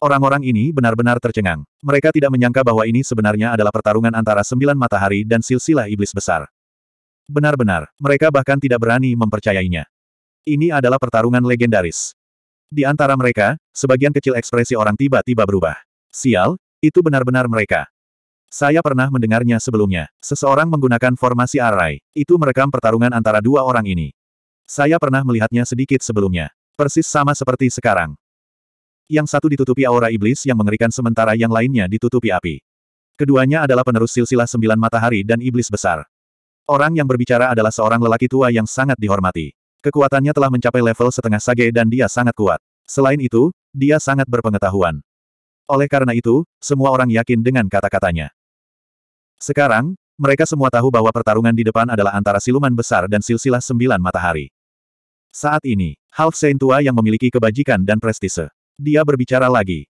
Orang-orang ini benar-benar tercengang. Mereka tidak menyangka bahwa ini sebenarnya adalah pertarungan antara sembilan matahari dan silsilah iblis besar. Benar-benar, mereka bahkan tidak berani mempercayainya. Ini adalah pertarungan legendaris. Di antara mereka, sebagian kecil ekspresi orang tiba-tiba berubah. Sial, itu benar-benar mereka. Saya pernah mendengarnya sebelumnya. Seseorang menggunakan formasi arai. Itu merekam pertarungan antara dua orang ini. Saya pernah melihatnya sedikit sebelumnya. Persis sama seperti sekarang yang satu ditutupi aura iblis yang mengerikan sementara yang lainnya ditutupi api. Keduanya adalah penerus silsilah sembilan matahari dan iblis besar. Orang yang berbicara adalah seorang lelaki tua yang sangat dihormati. Kekuatannya telah mencapai level setengah sage dan dia sangat kuat. Selain itu, dia sangat berpengetahuan. Oleh karena itu, semua orang yakin dengan kata-katanya. Sekarang, mereka semua tahu bahwa pertarungan di depan adalah antara siluman besar dan silsilah sembilan matahari. Saat ini, Half Saint tua yang memiliki kebajikan dan prestise. Dia berbicara lagi.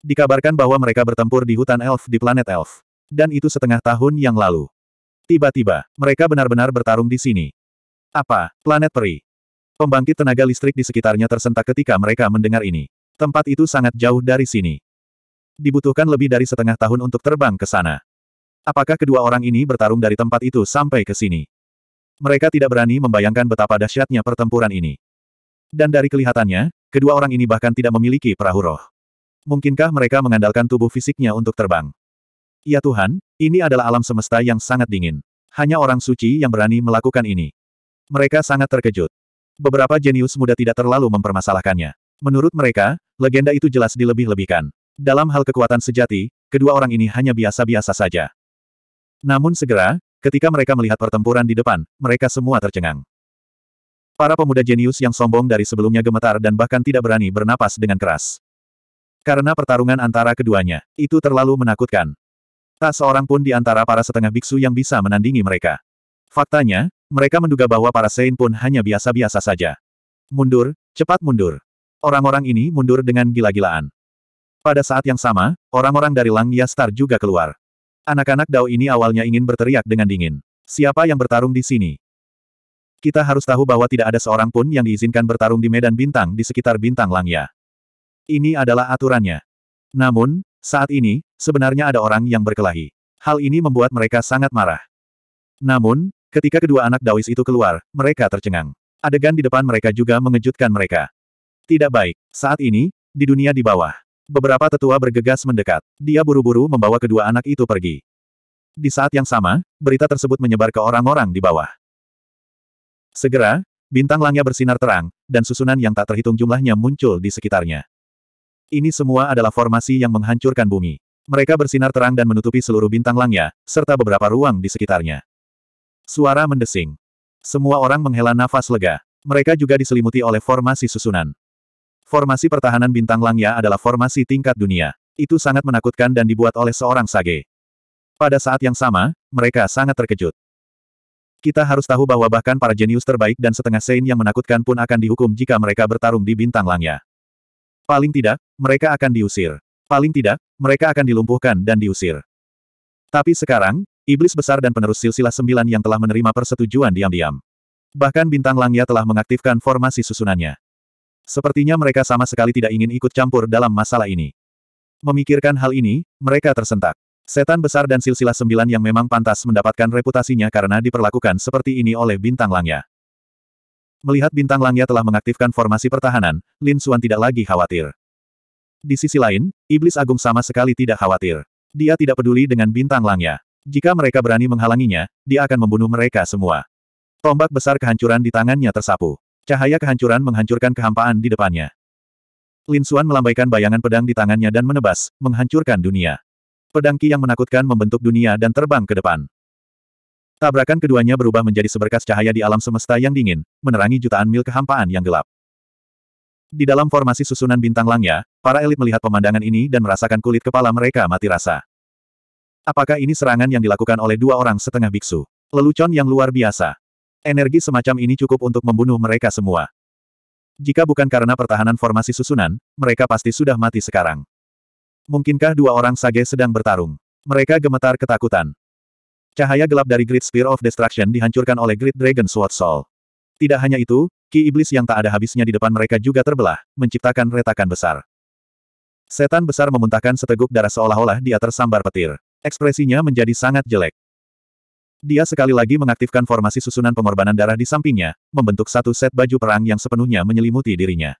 Dikabarkan bahwa mereka bertempur di hutan elf di planet elf. Dan itu setengah tahun yang lalu. Tiba-tiba, mereka benar-benar bertarung di sini. Apa, planet peri? Pembangkit tenaga listrik di sekitarnya tersentak ketika mereka mendengar ini. Tempat itu sangat jauh dari sini. Dibutuhkan lebih dari setengah tahun untuk terbang ke sana. Apakah kedua orang ini bertarung dari tempat itu sampai ke sini? Mereka tidak berani membayangkan betapa dahsyatnya pertempuran ini. Dan dari kelihatannya, Kedua orang ini bahkan tidak memiliki perahu roh. Mungkinkah mereka mengandalkan tubuh fisiknya untuk terbang? Ya Tuhan, ini adalah alam semesta yang sangat dingin. Hanya orang suci yang berani melakukan ini. Mereka sangat terkejut. Beberapa jenius muda tidak terlalu mempermasalahkannya. Menurut mereka, legenda itu jelas dilebih-lebihkan. Dalam hal kekuatan sejati, kedua orang ini hanya biasa-biasa saja. Namun segera, ketika mereka melihat pertempuran di depan, mereka semua tercengang. Para pemuda jenius yang sombong dari sebelumnya gemetar dan bahkan tidak berani bernapas dengan keras. Karena pertarungan antara keduanya, itu terlalu menakutkan. Tak seorang pun di antara para setengah biksu yang bisa menandingi mereka. Faktanya, mereka menduga bahwa para Sein pun hanya biasa-biasa saja. Mundur, cepat mundur. Orang-orang ini mundur dengan gila-gilaan. Pada saat yang sama, orang-orang dari Langya Star juga keluar. Anak-anak Dao ini awalnya ingin berteriak dengan dingin. Siapa yang bertarung di sini? Kita harus tahu bahwa tidak ada seorang pun yang diizinkan bertarung di medan bintang di sekitar bintang Langya. Ini adalah aturannya. Namun, saat ini, sebenarnya ada orang yang berkelahi. Hal ini membuat mereka sangat marah. Namun, ketika kedua anak Dawis itu keluar, mereka tercengang. Adegan di depan mereka juga mengejutkan mereka. Tidak baik. Saat ini, di dunia di bawah, beberapa tetua bergegas mendekat. Dia buru-buru membawa kedua anak itu pergi. Di saat yang sama, berita tersebut menyebar ke orang-orang di bawah. Segera, bintang langnya bersinar terang, dan susunan yang tak terhitung jumlahnya muncul di sekitarnya. Ini semua adalah formasi yang menghancurkan bumi. Mereka bersinar terang dan menutupi seluruh bintang langnya, serta beberapa ruang di sekitarnya. Suara mendesing. Semua orang menghela nafas lega. Mereka juga diselimuti oleh formasi susunan. Formasi pertahanan bintang langnya adalah formasi tingkat dunia. Itu sangat menakutkan dan dibuat oleh seorang sage. Pada saat yang sama, mereka sangat terkejut. Kita harus tahu bahwa bahkan para jenius terbaik dan setengah sein yang menakutkan pun akan dihukum jika mereka bertarung di bintang langnya. Paling tidak, mereka akan diusir. Paling tidak, mereka akan dilumpuhkan dan diusir. Tapi sekarang, iblis besar dan penerus silsilah sembilan yang telah menerima persetujuan diam-diam. Bahkan bintang langnya telah mengaktifkan formasi susunannya. Sepertinya mereka sama sekali tidak ingin ikut campur dalam masalah ini. Memikirkan hal ini, mereka tersentak. Setan besar dan silsilah sembilan yang memang pantas mendapatkan reputasinya karena diperlakukan seperti ini oleh bintang langnya. Melihat bintang langnya telah mengaktifkan formasi pertahanan, Lin Xuan tidak lagi khawatir. Di sisi lain, Iblis Agung sama sekali tidak khawatir. Dia tidak peduli dengan bintang langnya. Jika mereka berani menghalanginya, dia akan membunuh mereka semua. Tombak besar kehancuran di tangannya tersapu. Cahaya kehancuran menghancurkan kehampaan di depannya. Lin Xuan melambaikan bayangan pedang di tangannya dan menebas, menghancurkan dunia. Pedang Ki yang menakutkan membentuk dunia dan terbang ke depan. Tabrakan keduanya berubah menjadi seberkas cahaya di alam semesta yang dingin, menerangi jutaan mil kehampaan yang gelap. Di dalam formasi susunan bintang langnya, para elit melihat pemandangan ini dan merasakan kulit kepala mereka mati rasa. Apakah ini serangan yang dilakukan oleh dua orang setengah biksu? Lelucon yang luar biasa. Energi semacam ini cukup untuk membunuh mereka semua. Jika bukan karena pertahanan formasi susunan, mereka pasti sudah mati sekarang. Mungkinkah dua orang sage sedang bertarung? Mereka gemetar ketakutan. Cahaya gelap dari Great Spear of Destruction dihancurkan oleh Great Dragon Sword Soul. Tidak hanya itu, ki iblis yang tak ada habisnya di depan mereka juga terbelah, menciptakan retakan besar. Setan besar memuntahkan seteguk darah seolah-olah dia tersambar petir. Ekspresinya menjadi sangat jelek. Dia sekali lagi mengaktifkan formasi susunan pengorbanan darah di sampingnya, membentuk satu set baju perang yang sepenuhnya menyelimuti dirinya.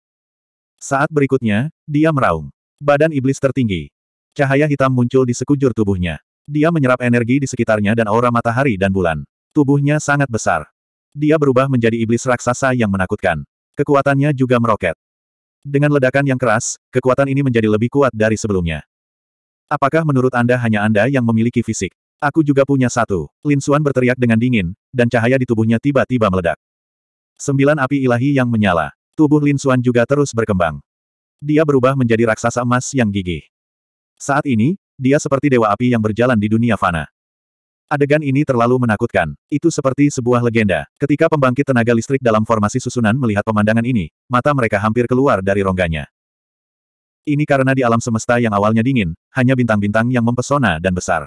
Saat berikutnya, dia meraung. Badan iblis tertinggi. Cahaya hitam muncul di sekujur tubuhnya. Dia menyerap energi di sekitarnya dan aura matahari dan bulan. Tubuhnya sangat besar. Dia berubah menjadi iblis raksasa yang menakutkan. Kekuatannya juga meroket. Dengan ledakan yang keras, kekuatan ini menjadi lebih kuat dari sebelumnya. Apakah menurut Anda hanya Anda yang memiliki fisik? Aku juga punya satu. Lin Suan berteriak dengan dingin, dan cahaya di tubuhnya tiba-tiba meledak. Sembilan api ilahi yang menyala. Tubuh Lin Suan juga terus berkembang dia berubah menjadi raksasa emas yang gigih. Saat ini, dia seperti dewa api yang berjalan di dunia fana. Adegan ini terlalu menakutkan. Itu seperti sebuah legenda. Ketika pembangkit tenaga listrik dalam formasi susunan melihat pemandangan ini, mata mereka hampir keluar dari rongganya. Ini karena di alam semesta yang awalnya dingin, hanya bintang-bintang yang mempesona dan besar.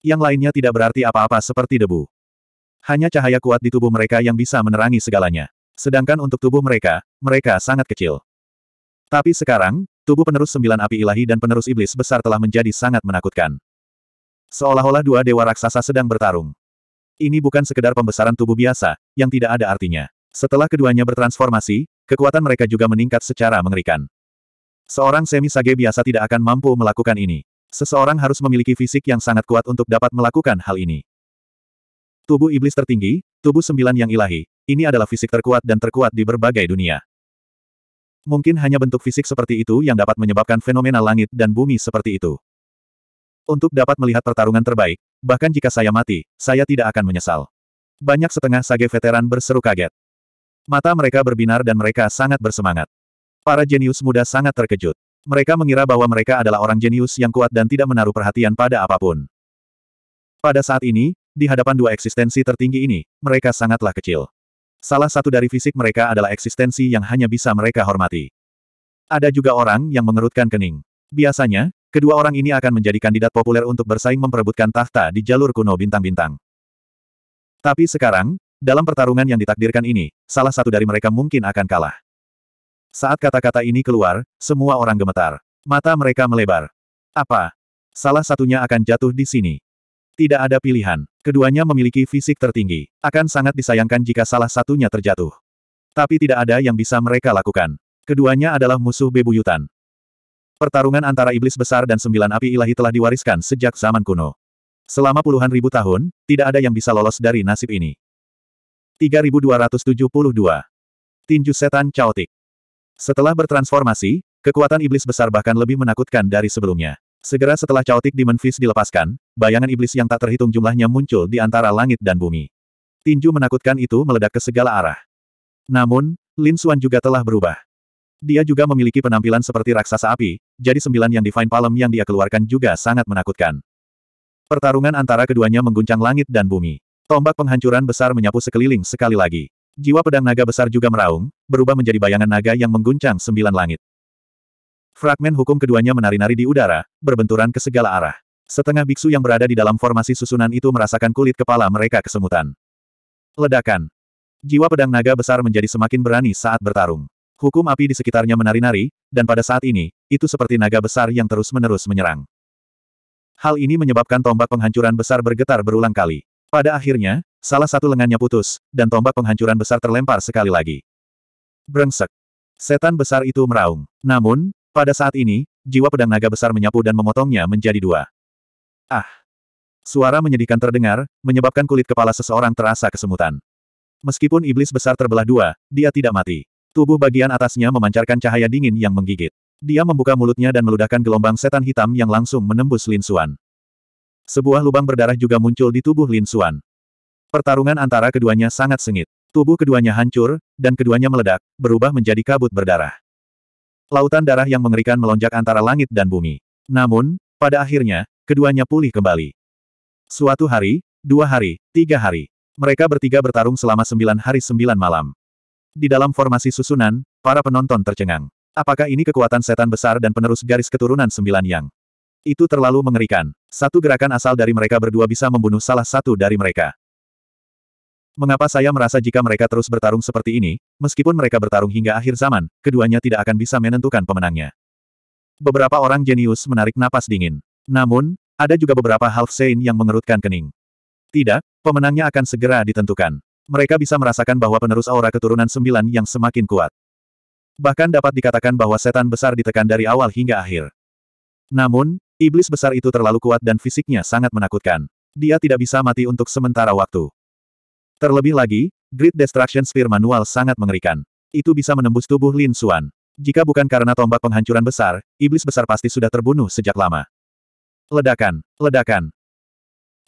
Yang lainnya tidak berarti apa-apa seperti debu. Hanya cahaya kuat di tubuh mereka yang bisa menerangi segalanya. Sedangkan untuk tubuh mereka, mereka sangat kecil. Tapi sekarang, tubuh penerus sembilan api ilahi dan penerus iblis besar telah menjadi sangat menakutkan. Seolah-olah dua dewa raksasa sedang bertarung. Ini bukan sekedar pembesaran tubuh biasa, yang tidak ada artinya. Setelah keduanya bertransformasi, kekuatan mereka juga meningkat secara mengerikan. Seorang semi sage biasa tidak akan mampu melakukan ini. Seseorang harus memiliki fisik yang sangat kuat untuk dapat melakukan hal ini. Tubuh iblis tertinggi, tubuh sembilan yang ilahi, ini adalah fisik terkuat dan terkuat di berbagai dunia. Mungkin hanya bentuk fisik seperti itu yang dapat menyebabkan fenomena langit dan bumi seperti itu. Untuk dapat melihat pertarungan terbaik, bahkan jika saya mati, saya tidak akan menyesal. Banyak setengah sage veteran berseru kaget. Mata mereka berbinar dan mereka sangat bersemangat. Para jenius muda sangat terkejut. Mereka mengira bahwa mereka adalah orang jenius yang kuat dan tidak menaruh perhatian pada apapun. Pada saat ini, di hadapan dua eksistensi tertinggi ini, mereka sangatlah kecil. Salah satu dari fisik mereka adalah eksistensi yang hanya bisa mereka hormati. Ada juga orang yang mengerutkan kening. Biasanya, kedua orang ini akan menjadi kandidat populer untuk bersaing memperebutkan tahta di jalur kuno bintang-bintang. Tapi sekarang, dalam pertarungan yang ditakdirkan ini, salah satu dari mereka mungkin akan kalah. Saat kata-kata ini keluar, semua orang gemetar. Mata mereka melebar. Apa? Salah satunya akan jatuh di sini. Tidak ada pilihan. Keduanya memiliki fisik tertinggi. Akan sangat disayangkan jika salah satunya terjatuh. Tapi tidak ada yang bisa mereka lakukan. Keduanya adalah musuh bebuyutan. Pertarungan antara iblis besar dan sembilan api ilahi telah diwariskan sejak zaman kuno. Selama puluhan ribu tahun, tidak ada yang bisa lolos dari nasib ini. 3272 Tinju Setan Chaotic Setelah bertransformasi, kekuatan iblis besar bahkan lebih menakutkan dari sebelumnya. Segera setelah caotik di Memphis dilepaskan, bayangan iblis yang tak terhitung jumlahnya muncul di antara langit dan bumi. Tinju menakutkan itu meledak ke segala arah. Namun, Lin Xuan juga telah berubah. Dia juga memiliki penampilan seperti raksasa api, jadi sembilan yang Divine Palm yang dia keluarkan juga sangat menakutkan. Pertarungan antara keduanya mengguncang langit dan bumi. Tombak penghancuran besar menyapu sekeliling sekali lagi. Jiwa pedang naga besar juga meraung, berubah menjadi bayangan naga yang mengguncang sembilan langit. Fragmen hukum keduanya menari-nari di udara, berbenturan ke segala arah. Setengah biksu yang berada di dalam formasi susunan itu merasakan kulit kepala mereka kesemutan. Ledakan. Jiwa pedang naga besar menjadi semakin berani saat bertarung. Hukum api di sekitarnya menari-nari, dan pada saat ini, itu seperti naga besar yang terus-menerus menyerang. Hal ini menyebabkan tombak penghancuran besar bergetar berulang kali. Pada akhirnya, salah satu lengannya putus, dan tombak penghancuran besar terlempar sekali lagi. Brengsek. Setan besar itu meraung. Namun, pada saat ini, jiwa pedang naga besar menyapu dan memotongnya menjadi dua. Ah! Suara menyedihkan terdengar, menyebabkan kulit kepala seseorang terasa kesemutan. Meskipun iblis besar terbelah dua, dia tidak mati. Tubuh bagian atasnya memancarkan cahaya dingin yang menggigit. Dia membuka mulutnya dan meludahkan gelombang setan hitam yang langsung menembus Lin Xuan. Sebuah lubang berdarah juga muncul di tubuh Lin Xuan. Pertarungan antara keduanya sangat sengit. Tubuh keduanya hancur, dan keduanya meledak, berubah menjadi kabut berdarah. Lautan darah yang mengerikan melonjak antara langit dan bumi. Namun, pada akhirnya, keduanya pulih kembali. Suatu hari, dua hari, tiga hari. Mereka bertiga bertarung selama sembilan hari sembilan malam. Di dalam formasi susunan, para penonton tercengang. Apakah ini kekuatan setan besar dan penerus garis keturunan sembilan yang? Itu terlalu mengerikan. Satu gerakan asal dari mereka berdua bisa membunuh salah satu dari mereka. Mengapa saya merasa jika mereka terus bertarung seperti ini, meskipun mereka bertarung hingga akhir zaman, keduanya tidak akan bisa menentukan pemenangnya. Beberapa orang jenius menarik napas dingin. Namun, ada juga beberapa half sane yang mengerutkan kening. Tidak, pemenangnya akan segera ditentukan. Mereka bisa merasakan bahwa penerus aura keturunan sembilan yang semakin kuat. Bahkan dapat dikatakan bahwa setan besar ditekan dari awal hingga akhir. Namun, iblis besar itu terlalu kuat dan fisiknya sangat menakutkan. Dia tidak bisa mati untuk sementara waktu. Terlebih lagi, Great Destruction Sphere manual sangat mengerikan. Itu bisa menembus tubuh Lin Xuan. Jika bukan karena tombak penghancuran besar, iblis besar pasti sudah terbunuh sejak lama. Ledakan, ledakan.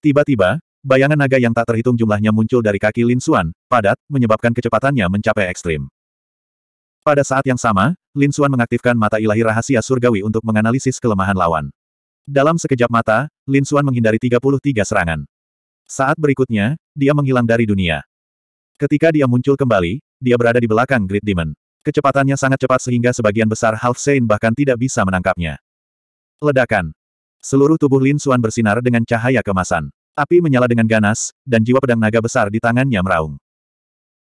Tiba-tiba, bayangan naga yang tak terhitung jumlahnya muncul dari kaki Lin Xuan, padat, menyebabkan kecepatannya mencapai ekstrim. Pada saat yang sama, Lin Xuan mengaktifkan mata ilahi rahasia surgawi untuk menganalisis kelemahan lawan. Dalam sekejap mata, Lin Xuan menghindari 33 serangan. Saat berikutnya, dia menghilang dari dunia. Ketika dia muncul kembali, dia berada di belakang Great Demon. Kecepatannya sangat cepat sehingga sebagian besar Half Saint bahkan tidak bisa menangkapnya. Ledakan. Seluruh tubuh Lin Suan bersinar dengan cahaya kemasan. Api menyala dengan ganas, dan jiwa pedang naga besar di tangannya meraung.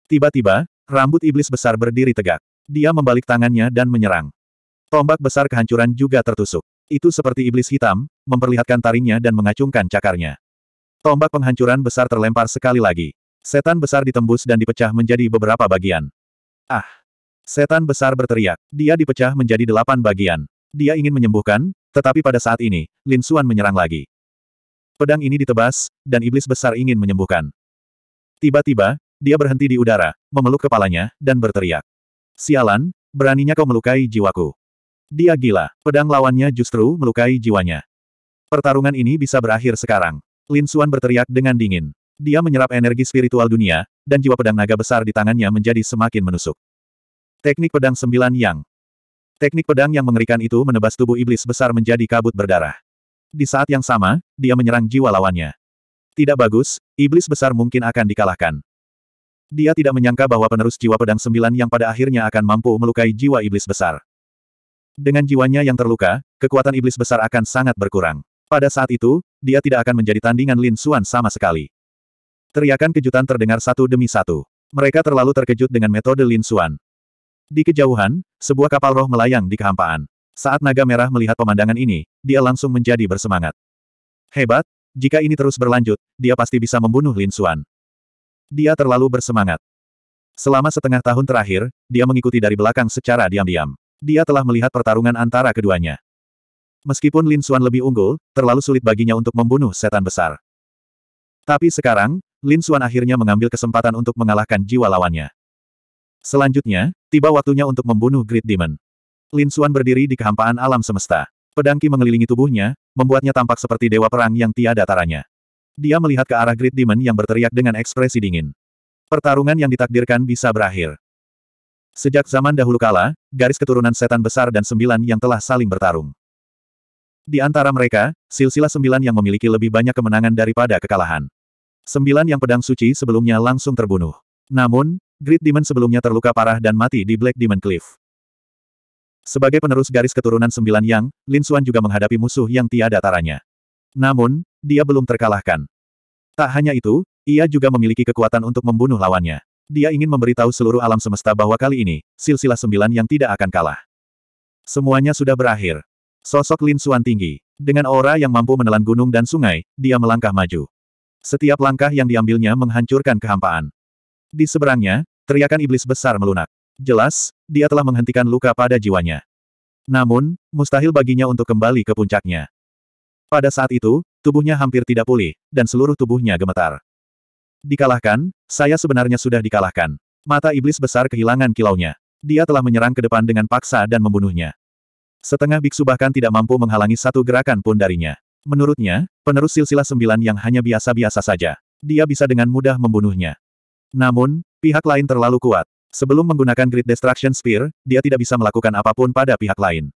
Tiba-tiba, rambut iblis besar berdiri tegak. Dia membalik tangannya dan menyerang. Tombak besar kehancuran juga tertusuk. Itu seperti iblis hitam, memperlihatkan taringnya dan mengacungkan cakarnya. Tombak penghancuran besar terlempar sekali lagi. Setan besar ditembus dan dipecah menjadi beberapa bagian. Ah! Setan besar berteriak. Dia dipecah menjadi delapan bagian. Dia ingin menyembuhkan, tetapi pada saat ini, Lin Xuan menyerang lagi. Pedang ini ditebas, dan iblis besar ingin menyembuhkan. Tiba-tiba, dia berhenti di udara, memeluk kepalanya, dan berteriak. Sialan, beraninya kau melukai jiwaku. Dia gila, pedang lawannya justru melukai jiwanya. Pertarungan ini bisa berakhir sekarang. Lin Suan berteriak dengan dingin. Dia menyerap energi spiritual dunia, dan jiwa pedang naga besar di tangannya menjadi semakin menusuk. Teknik pedang sembilan yang. Teknik pedang yang mengerikan itu menebas tubuh iblis besar menjadi kabut berdarah. Di saat yang sama, dia menyerang jiwa lawannya. Tidak bagus, iblis besar mungkin akan dikalahkan. Dia tidak menyangka bahwa penerus jiwa pedang sembilan yang pada akhirnya akan mampu melukai jiwa iblis besar. Dengan jiwanya yang terluka, kekuatan iblis besar akan sangat berkurang. Pada saat itu, dia tidak akan menjadi tandingan Lin Xuan sama sekali. Teriakan kejutan terdengar satu demi satu. Mereka terlalu terkejut dengan metode Lin Xuan. Di kejauhan, sebuah kapal roh melayang di kehampaan. Saat naga merah melihat pemandangan ini, dia langsung menjadi bersemangat. Hebat, jika ini terus berlanjut, dia pasti bisa membunuh Lin Xuan. Dia terlalu bersemangat. Selama setengah tahun terakhir, dia mengikuti dari belakang secara diam-diam. Dia telah melihat pertarungan antara keduanya. Meskipun Lin Xuan lebih unggul, terlalu sulit baginya untuk membunuh setan besar. Tapi sekarang, Lin Xuan akhirnya mengambil kesempatan untuk mengalahkan jiwa lawannya. Selanjutnya, tiba waktunya untuk membunuh Great Demon. Lin Xuan berdiri di kehampaan alam semesta. pedangki mengelilingi tubuhnya, membuatnya tampak seperti dewa perang yang tiada taranya. Dia melihat ke arah Great Demon yang berteriak dengan ekspresi dingin. Pertarungan yang ditakdirkan bisa berakhir. Sejak zaman dahulu kala, garis keturunan setan besar dan sembilan yang telah saling bertarung. Di antara mereka, silsilah sembilan yang memiliki lebih banyak kemenangan daripada kekalahan. Sembilan yang pedang suci sebelumnya langsung terbunuh. Namun, Great Demon sebelumnya terluka parah dan mati di Black Demon Cliff. Sebagai penerus garis keturunan sembilan yang, Lin Xuan juga menghadapi musuh yang tiada taranya. Namun, dia belum terkalahkan. Tak hanya itu, ia juga memiliki kekuatan untuk membunuh lawannya. Dia ingin memberitahu seluruh alam semesta bahwa kali ini, silsilah sembilan yang tidak akan kalah. Semuanya sudah berakhir. Sosok Lin Suan tinggi. Dengan aura yang mampu menelan gunung dan sungai, dia melangkah maju. Setiap langkah yang diambilnya menghancurkan kehampaan. Di seberangnya, teriakan iblis besar melunak. Jelas, dia telah menghentikan luka pada jiwanya. Namun, mustahil baginya untuk kembali ke puncaknya. Pada saat itu, tubuhnya hampir tidak pulih, dan seluruh tubuhnya gemetar. Dikalahkan, saya sebenarnya sudah dikalahkan. Mata iblis besar kehilangan kilaunya. Dia telah menyerang ke depan dengan paksa dan membunuhnya. Setengah biksu bahkan tidak mampu menghalangi satu gerakan pun darinya. Menurutnya, penerus silsilah sembilan yang hanya biasa-biasa saja. Dia bisa dengan mudah membunuhnya. Namun, pihak lain terlalu kuat. Sebelum menggunakan Great Destruction Spear, dia tidak bisa melakukan apapun pada pihak lain.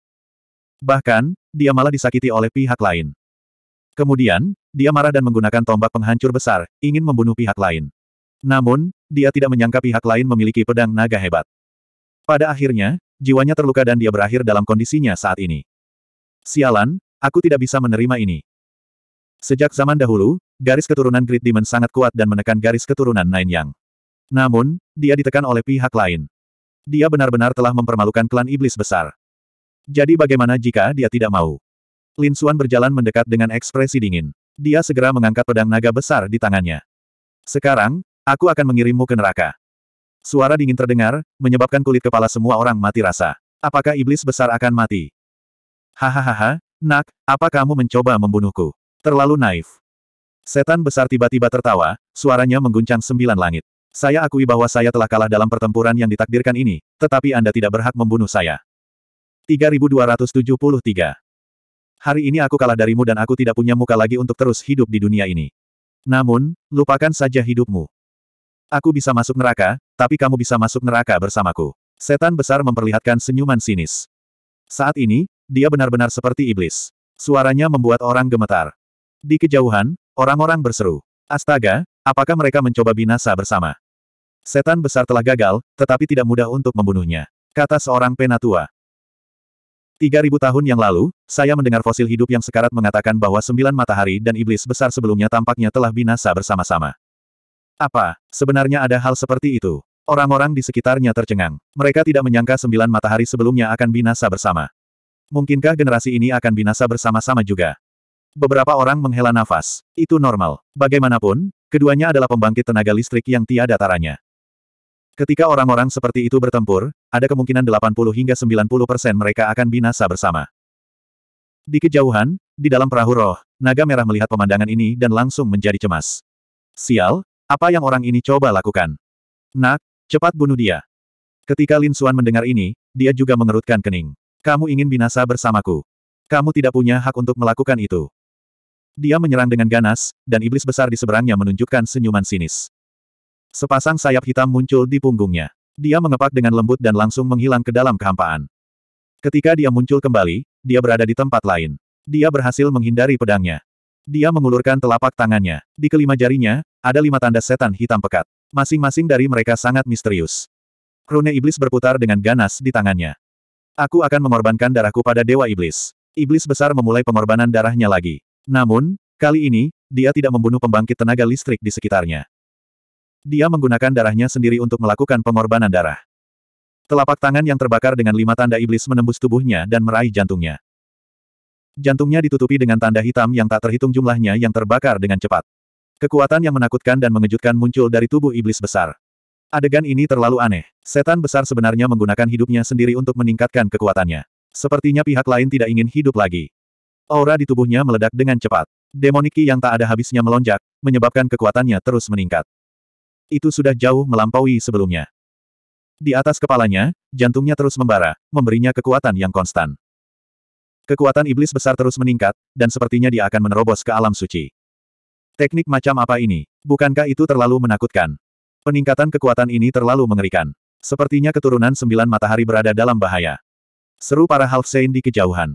Bahkan, dia malah disakiti oleh pihak lain. Kemudian, dia marah dan menggunakan tombak penghancur besar, ingin membunuh pihak lain. Namun, dia tidak menyangka pihak lain memiliki pedang naga hebat. Pada akhirnya, jiwanya terluka dan dia berakhir dalam kondisinya saat ini. Sialan, aku tidak bisa menerima ini. Sejak zaman dahulu, garis keturunan Great Demon sangat kuat dan menekan garis keturunan Nine Yang. Namun, dia ditekan oleh pihak lain. Dia benar-benar telah mempermalukan klan iblis besar. Jadi bagaimana jika dia tidak mau? Lin Suan berjalan mendekat dengan ekspresi dingin. Dia segera mengangkat pedang naga besar di tangannya. Sekarang, aku akan mengirimmu ke neraka. Suara dingin terdengar, menyebabkan kulit kepala semua orang mati rasa. Apakah iblis besar akan mati? Hahaha, nak, apa kamu mencoba membunuhku? Terlalu naif. Setan besar tiba-tiba tertawa, suaranya mengguncang sembilan langit. Saya akui bahwa saya telah kalah dalam pertempuran yang ditakdirkan ini, tetapi Anda tidak berhak membunuh saya. 3273 Hari ini aku kalah darimu dan aku tidak punya muka lagi untuk terus hidup di dunia ini. Namun, lupakan saja hidupmu. Aku bisa masuk neraka, tapi kamu bisa masuk neraka bersamaku. Setan besar memperlihatkan senyuman sinis. Saat ini, dia benar-benar seperti iblis. Suaranya membuat orang gemetar. Di kejauhan, orang-orang berseru. Astaga, apakah mereka mencoba binasa bersama? Setan besar telah gagal, tetapi tidak mudah untuk membunuhnya. Kata seorang penatua. 3000 tahun yang lalu, saya mendengar fosil hidup yang sekarat mengatakan bahwa sembilan matahari dan iblis besar sebelumnya tampaknya telah binasa bersama-sama. Apa, sebenarnya ada hal seperti itu? Orang-orang di sekitarnya tercengang. Mereka tidak menyangka sembilan matahari sebelumnya akan binasa bersama. Mungkinkah generasi ini akan binasa bersama-sama juga? Beberapa orang menghela nafas. Itu normal. Bagaimanapun, keduanya adalah pembangkit tenaga listrik yang tiada taranya. Ketika orang-orang seperti itu bertempur, ada kemungkinan 80 hingga 90 persen mereka akan binasa bersama. Di kejauhan, di dalam perahu roh, naga merah melihat pemandangan ini dan langsung menjadi cemas. Sial, apa yang orang ini coba lakukan? Nak, cepat bunuh dia. Ketika Lin Suan mendengar ini, dia juga mengerutkan kening. Kamu ingin binasa bersamaku. Kamu tidak punya hak untuk melakukan itu. Dia menyerang dengan ganas, dan iblis besar di seberangnya menunjukkan senyuman sinis. Sepasang sayap hitam muncul di punggungnya. Dia mengepak dengan lembut dan langsung menghilang ke dalam kehampaan. Ketika dia muncul kembali, dia berada di tempat lain. Dia berhasil menghindari pedangnya. Dia mengulurkan telapak tangannya. Di kelima jarinya, ada lima tanda setan hitam pekat. Masing-masing dari mereka sangat misterius. Rune iblis berputar dengan ganas di tangannya. Aku akan mengorbankan darahku pada Dewa Iblis. Iblis besar memulai pengorbanan darahnya lagi. Namun, kali ini, dia tidak membunuh pembangkit tenaga listrik di sekitarnya. Dia menggunakan darahnya sendiri untuk melakukan pengorbanan darah. Telapak tangan yang terbakar dengan lima tanda iblis menembus tubuhnya dan meraih jantungnya. Jantungnya ditutupi dengan tanda hitam yang tak terhitung jumlahnya yang terbakar dengan cepat. Kekuatan yang menakutkan dan mengejutkan muncul dari tubuh iblis besar. Adegan ini terlalu aneh. Setan besar sebenarnya menggunakan hidupnya sendiri untuk meningkatkan kekuatannya. Sepertinya pihak lain tidak ingin hidup lagi. Aura di tubuhnya meledak dengan cepat. Demoniki yang tak ada habisnya melonjak, menyebabkan kekuatannya terus meningkat. Itu sudah jauh melampaui sebelumnya. Di atas kepalanya, jantungnya terus membara, memberinya kekuatan yang konstan. Kekuatan iblis besar terus meningkat, dan sepertinya dia akan menerobos ke alam suci. Teknik macam apa ini? Bukankah itu terlalu menakutkan? Peningkatan kekuatan ini terlalu mengerikan. Sepertinya keturunan sembilan matahari berada dalam bahaya. Seru para half Saint di kejauhan.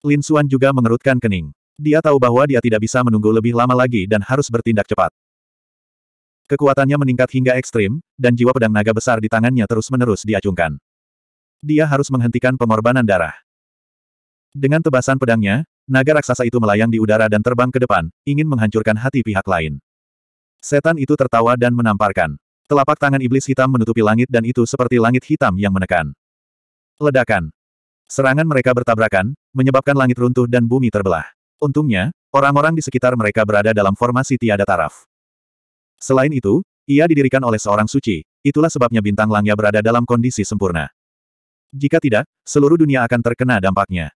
Lin Xuan juga mengerutkan kening. Dia tahu bahwa dia tidak bisa menunggu lebih lama lagi dan harus bertindak cepat. Kekuatannya meningkat hingga ekstrim, dan jiwa pedang naga besar di tangannya terus-menerus diacungkan. Dia harus menghentikan pengorbanan darah. Dengan tebasan pedangnya, naga raksasa itu melayang di udara dan terbang ke depan, ingin menghancurkan hati pihak lain. Setan itu tertawa dan menamparkan. Telapak tangan iblis hitam menutupi langit dan itu seperti langit hitam yang menekan. Ledakan. Serangan mereka bertabrakan, menyebabkan langit runtuh dan bumi terbelah. Untungnya, orang-orang di sekitar mereka berada dalam formasi tiada taraf. Selain itu, ia didirikan oleh seorang suci, itulah sebabnya bintang langnya berada dalam kondisi sempurna. Jika tidak, seluruh dunia akan terkena dampaknya.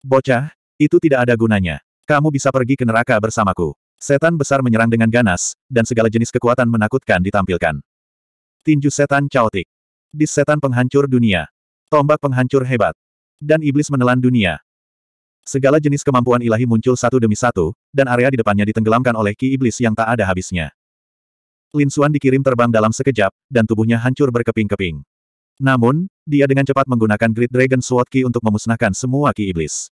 Bocah, itu tidak ada gunanya. Kamu bisa pergi ke neraka bersamaku. Setan besar menyerang dengan ganas, dan segala jenis kekuatan menakutkan ditampilkan. Tinju setan caotik. Dis setan penghancur dunia. Tombak penghancur hebat. Dan iblis menelan dunia. Segala jenis kemampuan ilahi muncul satu demi satu, dan area di depannya ditenggelamkan oleh ki iblis yang tak ada habisnya. Lin Suan dikirim terbang dalam sekejap, dan tubuhnya hancur berkeping-keping. Namun, dia dengan cepat menggunakan Great Dragon Sword Ki untuk memusnahkan semua Ki Iblis.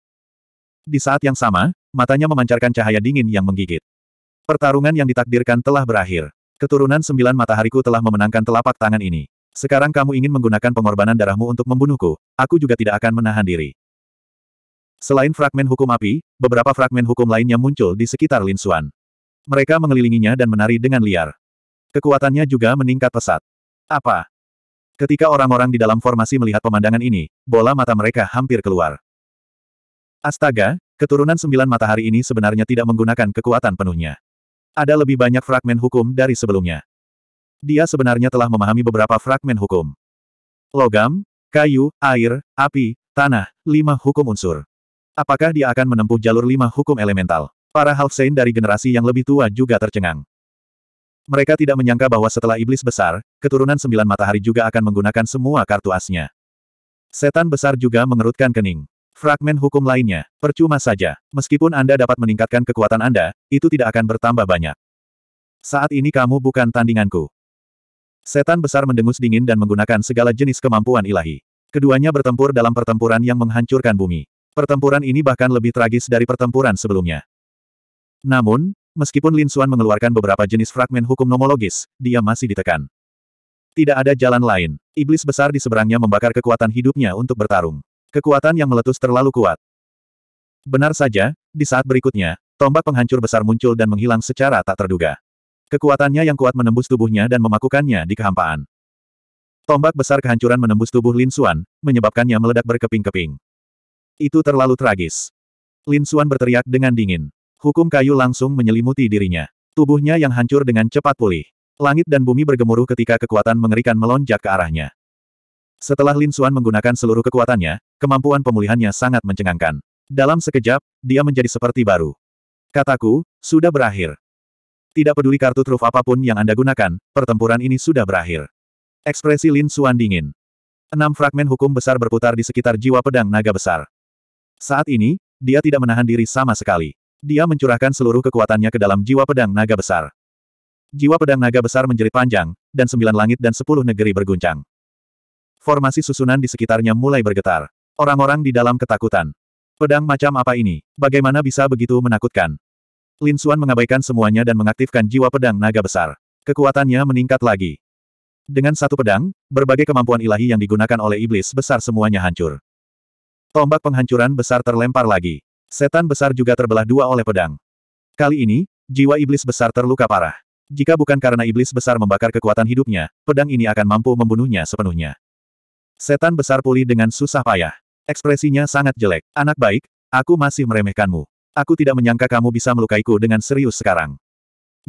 Di saat yang sama, matanya memancarkan cahaya dingin yang menggigit. Pertarungan yang ditakdirkan telah berakhir. Keturunan sembilan matahariku telah memenangkan telapak tangan ini. Sekarang kamu ingin menggunakan pengorbanan darahmu untuk membunuhku, aku juga tidak akan menahan diri. Selain fragmen hukum api, beberapa fragmen hukum lainnya muncul di sekitar Lin Xuan. Mereka mengelilinginya dan menari dengan liar. Kekuatannya juga meningkat pesat. Apa? Ketika orang-orang di dalam formasi melihat pemandangan ini, bola mata mereka hampir keluar. Astaga, keturunan sembilan matahari ini sebenarnya tidak menggunakan kekuatan penuhnya. Ada lebih banyak fragmen hukum dari sebelumnya. Dia sebenarnya telah memahami beberapa fragmen hukum. Logam, kayu, air, api, tanah, lima hukum unsur. Apakah dia akan menempuh jalur lima hukum elemental? Para Halfsein dari generasi yang lebih tua juga tercengang. Mereka tidak menyangka bahwa setelah iblis besar, keturunan sembilan matahari juga akan menggunakan semua kartu asnya. Setan besar juga mengerutkan kening. Fragmen hukum lainnya, percuma saja. Meskipun Anda dapat meningkatkan kekuatan Anda, itu tidak akan bertambah banyak. Saat ini kamu bukan tandinganku. Setan besar mendengus dingin dan menggunakan segala jenis kemampuan ilahi. Keduanya bertempur dalam pertempuran yang menghancurkan bumi. Pertempuran ini bahkan lebih tragis dari pertempuran sebelumnya. Namun, Meskipun Lin Xuan mengeluarkan beberapa jenis fragmen hukum nomologis, dia masih ditekan. Tidak ada jalan lain. Iblis besar di seberangnya membakar kekuatan hidupnya untuk bertarung. Kekuatan yang meletus terlalu kuat. Benar saja, di saat berikutnya, tombak penghancur besar muncul dan menghilang secara tak terduga. Kekuatannya yang kuat menembus tubuhnya dan memakukannya di kehampaan. Tombak besar kehancuran menembus tubuh Lin Xuan, menyebabkannya meledak berkeping-keping. Itu terlalu tragis. Lin Xuan berteriak dengan dingin. Hukum kayu langsung menyelimuti dirinya. Tubuhnya yang hancur dengan cepat pulih. Langit dan bumi bergemuruh ketika kekuatan mengerikan melonjak ke arahnya. Setelah Lin Xuan menggunakan seluruh kekuatannya, kemampuan pemulihannya sangat mencengangkan. Dalam sekejap, dia menjadi seperti baru. Kataku, sudah berakhir. Tidak peduli kartu truf apapun yang Anda gunakan, pertempuran ini sudah berakhir. Ekspresi Lin Xuan dingin. Enam fragmen hukum besar berputar di sekitar jiwa pedang naga besar. Saat ini, dia tidak menahan diri sama sekali. Dia mencurahkan seluruh kekuatannya ke dalam jiwa pedang naga besar. Jiwa pedang naga besar menjerit panjang, dan sembilan langit dan sepuluh negeri berguncang. Formasi susunan di sekitarnya mulai bergetar. Orang-orang di dalam ketakutan. Pedang macam apa ini? Bagaimana bisa begitu menakutkan? Lin Xuan mengabaikan semuanya dan mengaktifkan jiwa pedang naga besar. Kekuatannya meningkat lagi. Dengan satu pedang, berbagai kemampuan ilahi yang digunakan oleh iblis besar semuanya hancur. Tombak penghancuran besar terlempar lagi. Setan besar juga terbelah dua oleh pedang. Kali ini, jiwa iblis besar terluka parah. Jika bukan karena iblis besar membakar kekuatan hidupnya, pedang ini akan mampu membunuhnya sepenuhnya. Setan besar pulih dengan susah payah. Ekspresinya sangat jelek. Anak baik, aku masih meremehkanmu. Aku tidak menyangka kamu bisa melukaiku dengan serius sekarang.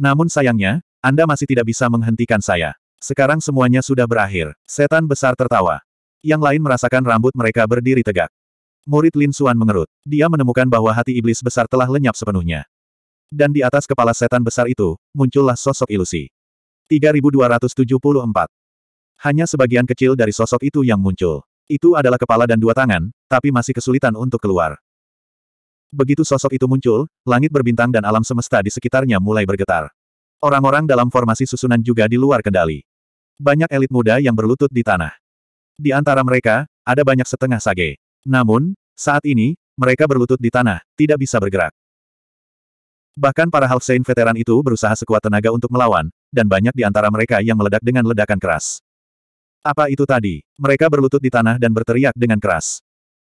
Namun sayangnya, Anda masih tidak bisa menghentikan saya. Sekarang semuanya sudah berakhir. Setan besar tertawa. Yang lain merasakan rambut mereka berdiri tegak. Murid Lin Suan mengerut. Dia menemukan bahwa hati iblis besar telah lenyap sepenuhnya. Dan di atas kepala setan besar itu, muncullah sosok ilusi. 3274. Hanya sebagian kecil dari sosok itu yang muncul. Itu adalah kepala dan dua tangan, tapi masih kesulitan untuk keluar. Begitu sosok itu muncul, langit berbintang dan alam semesta di sekitarnya mulai bergetar. Orang-orang dalam formasi susunan juga di luar kendali. Banyak elit muda yang berlutut di tanah. Di antara mereka, ada banyak setengah sage. Namun, saat ini, mereka berlutut di tanah, tidak bisa bergerak. Bahkan para Saint veteran itu berusaha sekuat tenaga untuk melawan, dan banyak di antara mereka yang meledak dengan ledakan keras. Apa itu tadi? Mereka berlutut di tanah dan berteriak dengan keras.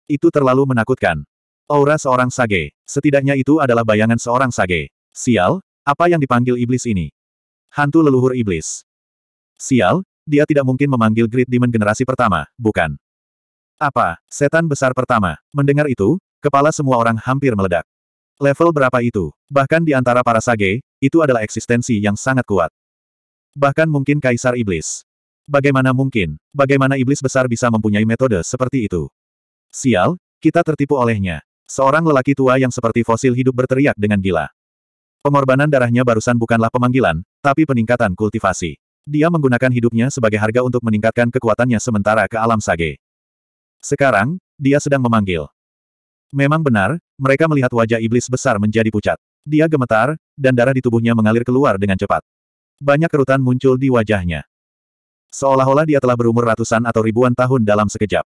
Itu terlalu menakutkan. Aura seorang sage. Setidaknya itu adalah bayangan seorang sage. Sial, apa yang dipanggil iblis ini? Hantu leluhur iblis. Sial, dia tidak mungkin memanggil Great Demon generasi pertama, bukan? Apa? Setan besar pertama. Mendengar itu, kepala semua orang hampir meledak. Level berapa itu? Bahkan di antara para sage, itu adalah eksistensi yang sangat kuat. Bahkan mungkin kaisar iblis. Bagaimana mungkin? Bagaimana iblis besar bisa mempunyai metode seperti itu? Sial, kita tertipu olehnya. Seorang lelaki tua yang seperti fosil hidup berteriak dengan gila. Pengorbanan darahnya barusan bukanlah pemanggilan, tapi peningkatan kultivasi. Dia menggunakan hidupnya sebagai harga untuk meningkatkan kekuatannya sementara ke alam sage. Sekarang, dia sedang memanggil. Memang benar, mereka melihat wajah iblis besar menjadi pucat. Dia gemetar, dan darah di tubuhnya mengalir keluar dengan cepat. Banyak kerutan muncul di wajahnya. Seolah-olah dia telah berumur ratusan atau ribuan tahun dalam sekejap.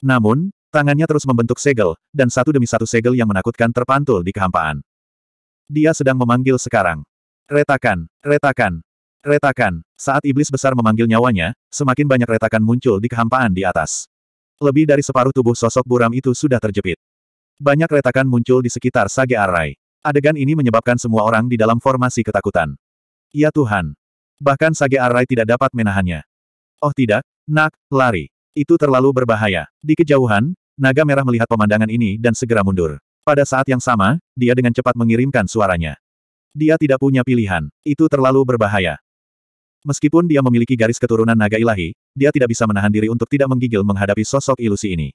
Namun, tangannya terus membentuk segel, dan satu demi satu segel yang menakutkan terpantul di kehampaan. Dia sedang memanggil sekarang. Retakan, retakan, retakan. Saat iblis besar memanggil nyawanya, semakin banyak retakan muncul di kehampaan di atas. Lebih dari separuh tubuh sosok buram itu sudah terjepit. Banyak retakan muncul di sekitar Sage arai. Adegan ini menyebabkan semua orang di dalam formasi ketakutan. Ya Tuhan. Bahkan Sage arai tidak dapat menahannya. Oh tidak, nak, lari. Itu terlalu berbahaya. Di kejauhan, naga merah melihat pemandangan ini dan segera mundur. Pada saat yang sama, dia dengan cepat mengirimkan suaranya. Dia tidak punya pilihan. Itu terlalu berbahaya. Meskipun dia memiliki garis keturunan naga ilahi, dia tidak bisa menahan diri untuk tidak menggigil menghadapi sosok ilusi ini.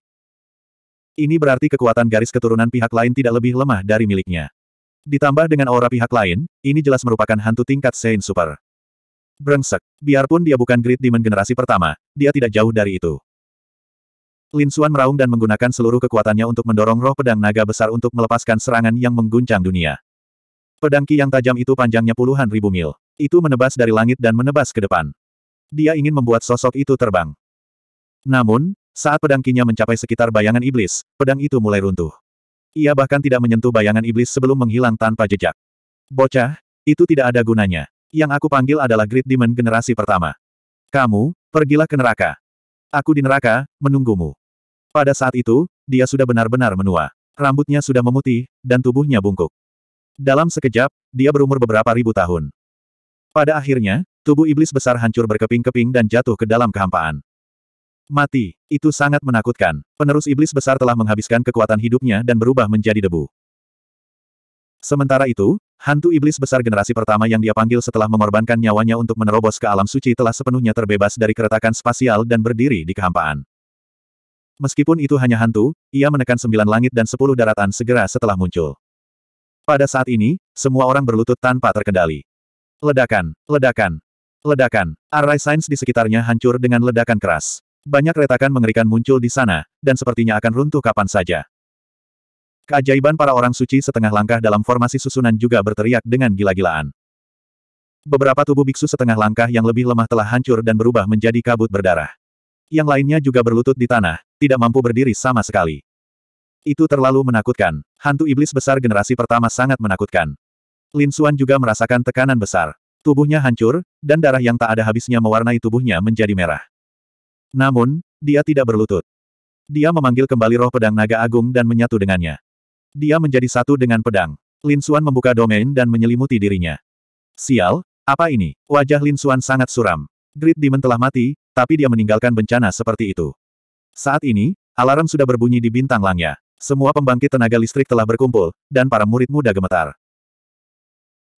Ini berarti kekuatan garis keturunan pihak lain tidak lebih lemah dari miliknya. Ditambah dengan aura pihak lain, ini jelas merupakan hantu tingkat Saint Super. Brengsek, biarpun dia bukan Great Demon generasi pertama, dia tidak jauh dari itu. Lin Xuan meraung dan menggunakan seluruh kekuatannya untuk mendorong roh pedang naga besar untuk melepaskan serangan yang mengguncang dunia. Pedang Ki yang tajam itu panjangnya puluhan ribu mil. Itu menebas dari langit dan menebas ke depan. Dia ingin membuat sosok itu terbang. Namun, saat pedang kinya mencapai sekitar bayangan iblis, pedang itu mulai runtuh. Ia bahkan tidak menyentuh bayangan iblis sebelum menghilang tanpa jejak. Bocah, itu tidak ada gunanya. Yang aku panggil adalah Great Demon generasi pertama. Kamu, pergilah ke neraka. Aku di neraka, menunggumu. Pada saat itu, dia sudah benar-benar menua. Rambutnya sudah memutih, dan tubuhnya bungkuk. Dalam sekejap, dia berumur beberapa ribu tahun. Pada akhirnya, tubuh iblis besar hancur berkeping-keping dan jatuh ke dalam kehampaan. Mati, itu sangat menakutkan. Penerus iblis besar telah menghabiskan kekuatan hidupnya dan berubah menjadi debu. Sementara itu, hantu iblis besar generasi pertama yang dia panggil setelah mengorbankan nyawanya untuk menerobos ke alam suci telah sepenuhnya terbebas dari keretakan spasial dan berdiri di kehampaan. Meskipun itu hanya hantu, ia menekan sembilan langit dan sepuluh daratan segera setelah muncul. Pada saat ini, semua orang berlutut tanpa terkendali. Ledakan, ledakan, ledakan. Array sains di sekitarnya hancur dengan ledakan keras. Banyak retakan mengerikan muncul di sana, dan sepertinya akan runtuh kapan saja. Keajaiban para orang suci setengah langkah dalam formasi susunan juga berteriak dengan gila-gilaan. Beberapa tubuh biksu setengah langkah yang lebih lemah telah hancur dan berubah menjadi kabut berdarah. Yang lainnya juga berlutut di tanah, tidak mampu berdiri sama sekali. Itu terlalu menakutkan. Hantu iblis besar generasi pertama sangat menakutkan. Lin Xuan juga merasakan tekanan besar. Tubuhnya hancur, dan darah yang tak ada habisnya mewarnai tubuhnya menjadi merah. Namun, dia tidak berlutut. Dia memanggil kembali roh pedang naga agung dan menyatu dengannya. Dia menjadi satu dengan pedang. Lin Xuan membuka domain dan menyelimuti dirinya. Sial, apa ini? Wajah Lin Xuan sangat suram. Grid Demon telah mati, tapi dia meninggalkan bencana seperti itu. Saat ini, alarm sudah berbunyi di bintang Langnya. Semua pembangkit tenaga listrik telah berkumpul, dan para murid muda gemetar.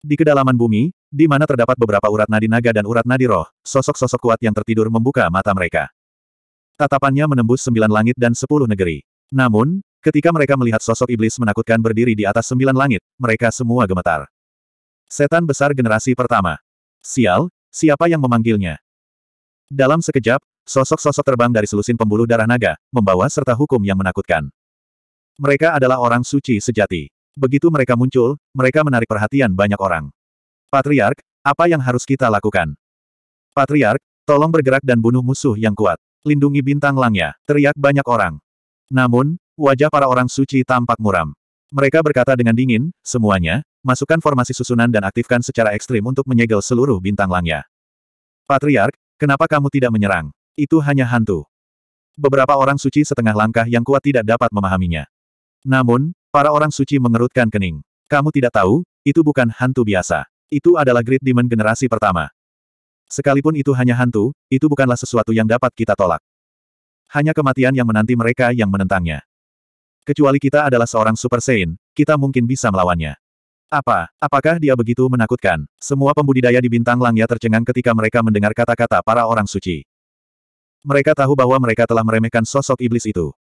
Di kedalaman bumi, di mana terdapat beberapa urat nadi naga dan urat nadi roh, sosok-sosok kuat yang tertidur membuka mata mereka. Tatapannya menembus sembilan langit dan sepuluh negeri. Namun, ketika mereka melihat sosok iblis menakutkan berdiri di atas sembilan langit, mereka semua gemetar. Setan besar generasi pertama. Sial, siapa yang memanggilnya? Dalam sekejap, sosok-sosok terbang dari selusin pembuluh darah naga, membawa serta hukum yang menakutkan. Mereka adalah orang suci sejati. Begitu mereka muncul, mereka menarik perhatian banyak orang. Patriark, apa yang harus kita lakukan? Patriark, tolong bergerak dan bunuh musuh yang kuat. Lindungi bintang langnya, teriak banyak orang. Namun, wajah para orang suci tampak muram. Mereka berkata dengan dingin, semuanya, masukkan formasi susunan dan aktifkan secara ekstrim untuk menyegel seluruh bintang langnya. Patriark, kenapa kamu tidak menyerang? Itu hanya hantu. Beberapa orang suci setengah langkah yang kuat tidak dapat memahaminya. Namun, Para orang suci mengerutkan kening. Kamu tidak tahu, itu bukan hantu biasa. Itu adalah Great Demon generasi pertama. Sekalipun itu hanya hantu, itu bukanlah sesuatu yang dapat kita tolak. Hanya kematian yang menanti mereka yang menentangnya. Kecuali kita adalah seorang Super Saiyan, kita mungkin bisa melawannya. Apa, apakah dia begitu menakutkan? Semua pembudidaya di Bintang Langya tercengang ketika mereka mendengar kata-kata para orang suci. Mereka tahu bahwa mereka telah meremehkan sosok iblis itu.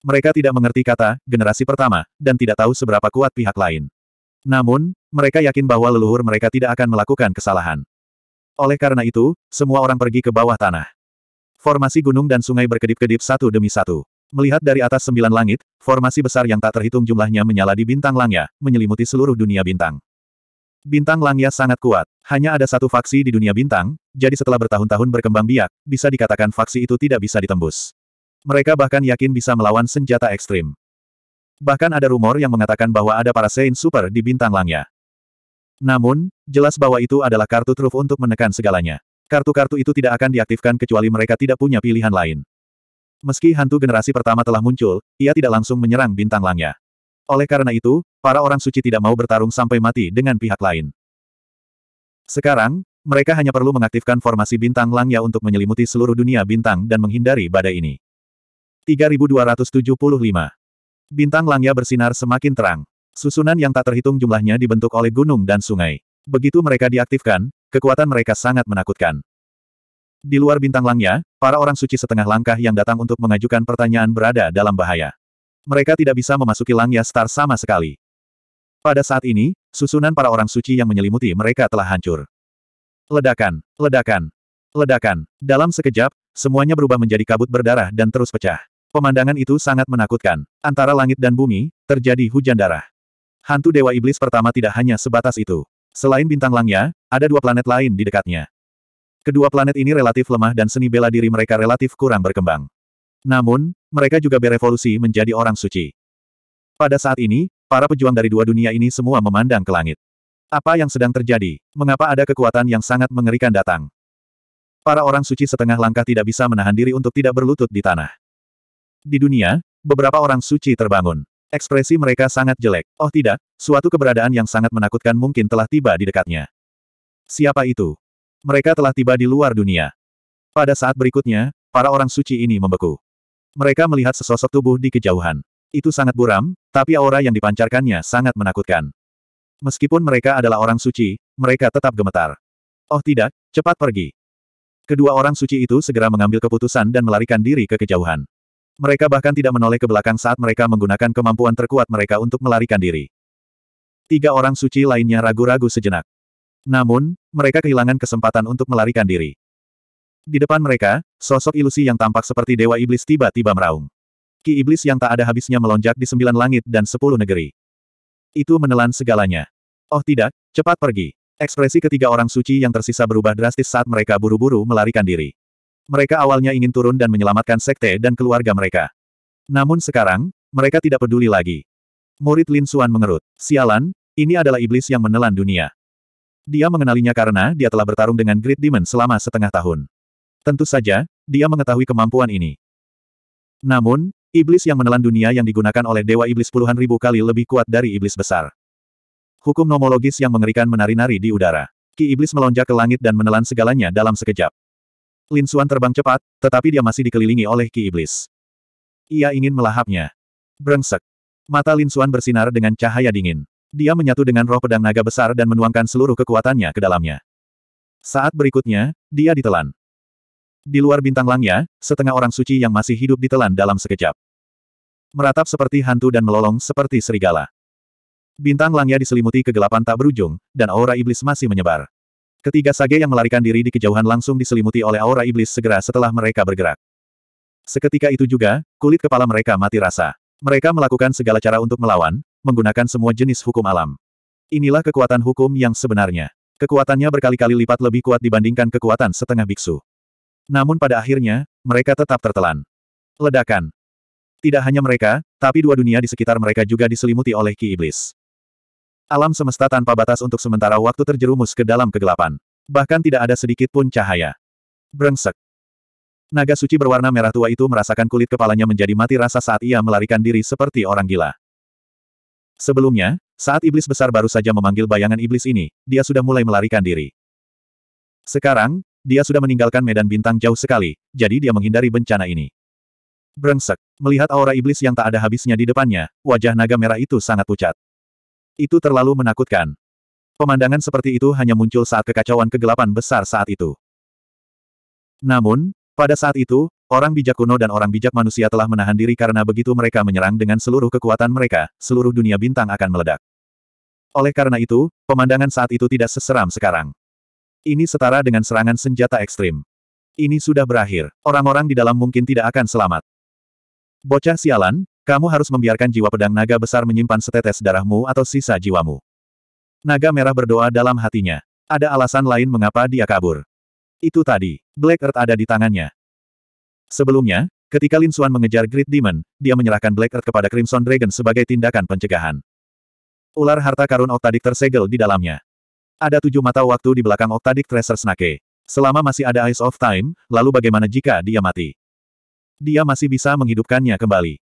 Mereka tidak mengerti kata, generasi pertama, dan tidak tahu seberapa kuat pihak lain. Namun, mereka yakin bahwa leluhur mereka tidak akan melakukan kesalahan. Oleh karena itu, semua orang pergi ke bawah tanah. Formasi gunung dan sungai berkedip-kedip satu demi satu. Melihat dari atas sembilan langit, formasi besar yang tak terhitung jumlahnya menyala di bintang Langya, menyelimuti seluruh dunia bintang. Bintang Langya sangat kuat. Hanya ada satu faksi di dunia bintang, jadi setelah bertahun-tahun berkembang biak, bisa dikatakan faksi itu tidak bisa ditembus. Mereka bahkan yakin bisa melawan senjata ekstrim. Bahkan ada rumor yang mengatakan bahwa ada para Saint Super di bintang langnya. Namun, jelas bahwa itu adalah kartu truf untuk menekan segalanya. Kartu-kartu itu tidak akan diaktifkan kecuali mereka tidak punya pilihan lain. Meski hantu generasi pertama telah muncul, ia tidak langsung menyerang bintang langnya. Oleh karena itu, para orang suci tidak mau bertarung sampai mati dengan pihak lain. Sekarang, mereka hanya perlu mengaktifkan formasi bintang langya untuk menyelimuti seluruh dunia bintang dan menghindari badai ini. 3275. Bintang langya bersinar semakin terang. Susunan yang tak terhitung jumlahnya dibentuk oleh gunung dan sungai. Begitu mereka diaktifkan, kekuatan mereka sangat menakutkan. Di luar bintang langya, para orang suci setengah langkah yang datang untuk mengajukan pertanyaan berada dalam bahaya. Mereka tidak bisa memasuki langya star sama sekali. Pada saat ini, susunan para orang suci yang menyelimuti mereka telah hancur. Ledakan, ledakan, ledakan. Dalam sekejap, semuanya berubah menjadi kabut berdarah dan terus pecah. Pemandangan itu sangat menakutkan. Antara langit dan bumi, terjadi hujan darah. Hantu Dewa Iblis pertama tidak hanya sebatas itu. Selain bintang langnya, ada dua planet lain di dekatnya. Kedua planet ini relatif lemah dan seni bela diri mereka relatif kurang berkembang. Namun, mereka juga berevolusi menjadi orang suci. Pada saat ini, para pejuang dari dua dunia ini semua memandang ke langit. Apa yang sedang terjadi? Mengapa ada kekuatan yang sangat mengerikan datang? Para orang suci setengah langkah tidak bisa menahan diri untuk tidak berlutut di tanah. Di dunia, beberapa orang suci terbangun. Ekspresi mereka sangat jelek. Oh tidak, suatu keberadaan yang sangat menakutkan mungkin telah tiba di dekatnya. Siapa itu? Mereka telah tiba di luar dunia. Pada saat berikutnya, para orang suci ini membeku. Mereka melihat sesosok tubuh di kejauhan. Itu sangat buram, tapi aura yang dipancarkannya sangat menakutkan. Meskipun mereka adalah orang suci, mereka tetap gemetar. Oh tidak, cepat pergi. Kedua orang suci itu segera mengambil keputusan dan melarikan diri ke kejauhan. Mereka bahkan tidak menoleh ke belakang saat mereka menggunakan kemampuan terkuat mereka untuk melarikan diri. Tiga orang suci lainnya ragu-ragu sejenak. Namun, mereka kehilangan kesempatan untuk melarikan diri. Di depan mereka, sosok ilusi yang tampak seperti Dewa Iblis tiba-tiba meraung. Ki Iblis yang tak ada habisnya melonjak di sembilan langit dan sepuluh negeri. Itu menelan segalanya. Oh tidak, cepat pergi. Ekspresi ketiga orang suci yang tersisa berubah drastis saat mereka buru-buru melarikan diri. Mereka awalnya ingin turun dan menyelamatkan sekte dan keluarga mereka. Namun sekarang, mereka tidak peduli lagi. Murid Lin Xuan mengerut. Sialan, ini adalah iblis yang menelan dunia. Dia mengenalinya karena dia telah bertarung dengan Great Demon selama setengah tahun. Tentu saja, dia mengetahui kemampuan ini. Namun, iblis yang menelan dunia yang digunakan oleh Dewa Iblis puluhan ribu kali lebih kuat dari iblis besar. Hukum nomologis yang mengerikan menari-nari di udara. Ki Iblis melonjak ke langit dan menelan segalanya dalam sekejap. Lin Suan terbang cepat, tetapi dia masih dikelilingi oleh Ki Iblis. Ia ingin melahapnya. Brengsek. Mata Lin Suan bersinar dengan cahaya dingin. Dia menyatu dengan roh pedang naga besar dan menuangkan seluruh kekuatannya ke dalamnya. Saat berikutnya, dia ditelan. Di luar bintang langnya, setengah orang suci yang masih hidup ditelan dalam sekejap. Meratap seperti hantu dan melolong seperti serigala. Bintang langnya diselimuti kegelapan tak berujung, dan aura iblis masih menyebar. Ketiga sage yang melarikan diri di kejauhan langsung diselimuti oleh aura iblis segera setelah mereka bergerak. Seketika itu juga, kulit kepala mereka mati rasa. Mereka melakukan segala cara untuk melawan, menggunakan semua jenis hukum alam. Inilah kekuatan hukum yang sebenarnya. Kekuatannya berkali-kali lipat lebih kuat dibandingkan kekuatan setengah biksu. Namun pada akhirnya, mereka tetap tertelan. Ledakan. Tidak hanya mereka, tapi dua dunia di sekitar mereka juga diselimuti oleh ki iblis. Alam semesta tanpa batas untuk sementara waktu terjerumus ke dalam kegelapan. Bahkan tidak ada sedikit pun cahaya. Brengsek. Naga suci berwarna merah tua itu merasakan kulit kepalanya menjadi mati rasa saat ia melarikan diri seperti orang gila. Sebelumnya, saat iblis besar baru saja memanggil bayangan iblis ini, dia sudah mulai melarikan diri. Sekarang, dia sudah meninggalkan medan bintang jauh sekali, jadi dia menghindari bencana ini. Brengsek, melihat aura iblis yang tak ada habisnya di depannya, wajah naga merah itu sangat pucat. Itu terlalu menakutkan. Pemandangan seperti itu hanya muncul saat kekacauan kegelapan besar saat itu. Namun, pada saat itu, orang bijak kuno dan orang bijak manusia telah menahan diri karena begitu mereka menyerang dengan seluruh kekuatan mereka, seluruh dunia bintang akan meledak. Oleh karena itu, pemandangan saat itu tidak seseram sekarang. Ini setara dengan serangan senjata ekstrim. Ini sudah berakhir. Orang-orang di dalam mungkin tidak akan selamat. Bocah sialan, kamu harus membiarkan jiwa pedang naga besar menyimpan setetes darahmu atau sisa jiwamu. Naga merah berdoa dalam hatinya. Ada alasan lain mengapa dia kabur. Itu tadi, Black Earth ada di tangannya. Sebelumnya, ketika Lin Xuan mengejar Great Demon, dia menyerahkan Black Earth kepada Crimson Dragon sebagai tindakan pencegahan. Ular harta karun Octadik tersegel di dalamnya. Ada tujuh mata waktu di belakang Octadik Treasure Snake. Selama masih ada Ice of Time, lalu bagaimana jika dia mati? Dia masih bisa menghidupkannya kembali.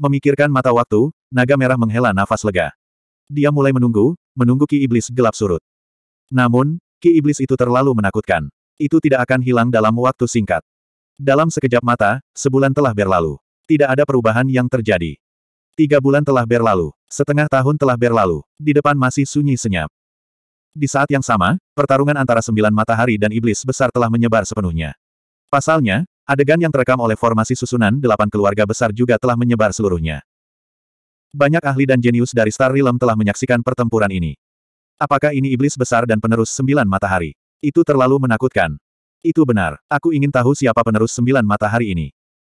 Memikirkan mata waktu, naga merah menghela nafas lega. Dia mulai menunggu, menunggu ki iblis gelap surut. Namun, ki iblis itu terlalu menakutkan. Itu tidak akan hilang dalam waktu singkat. Dalam sekejap mata, sebulan telah berlalu. Tidak ada perubahan yang terjadi. Tiga bulan telah berlalu. Setengah tahun telah berlalu. Di depan masih sunyi senyap. Di saat yang sama, pertarungan antara sembilan matahari dan iblis besar telah menyebar sepenuhnya. Pasalnya, Adegan yang terekam oleh formasi susunan delapan keluarga besar juga telah menyebar seluruhnya. Banyak ahli dan jenius dari Star Realm telah menyaksikan pertempuran ini. Apakah ini iblis besar dan penerus sembilan matahari? Itu terlalu menakutkan. Itu benar, aku ingin tahu siapa penerus sembilan matahari ini.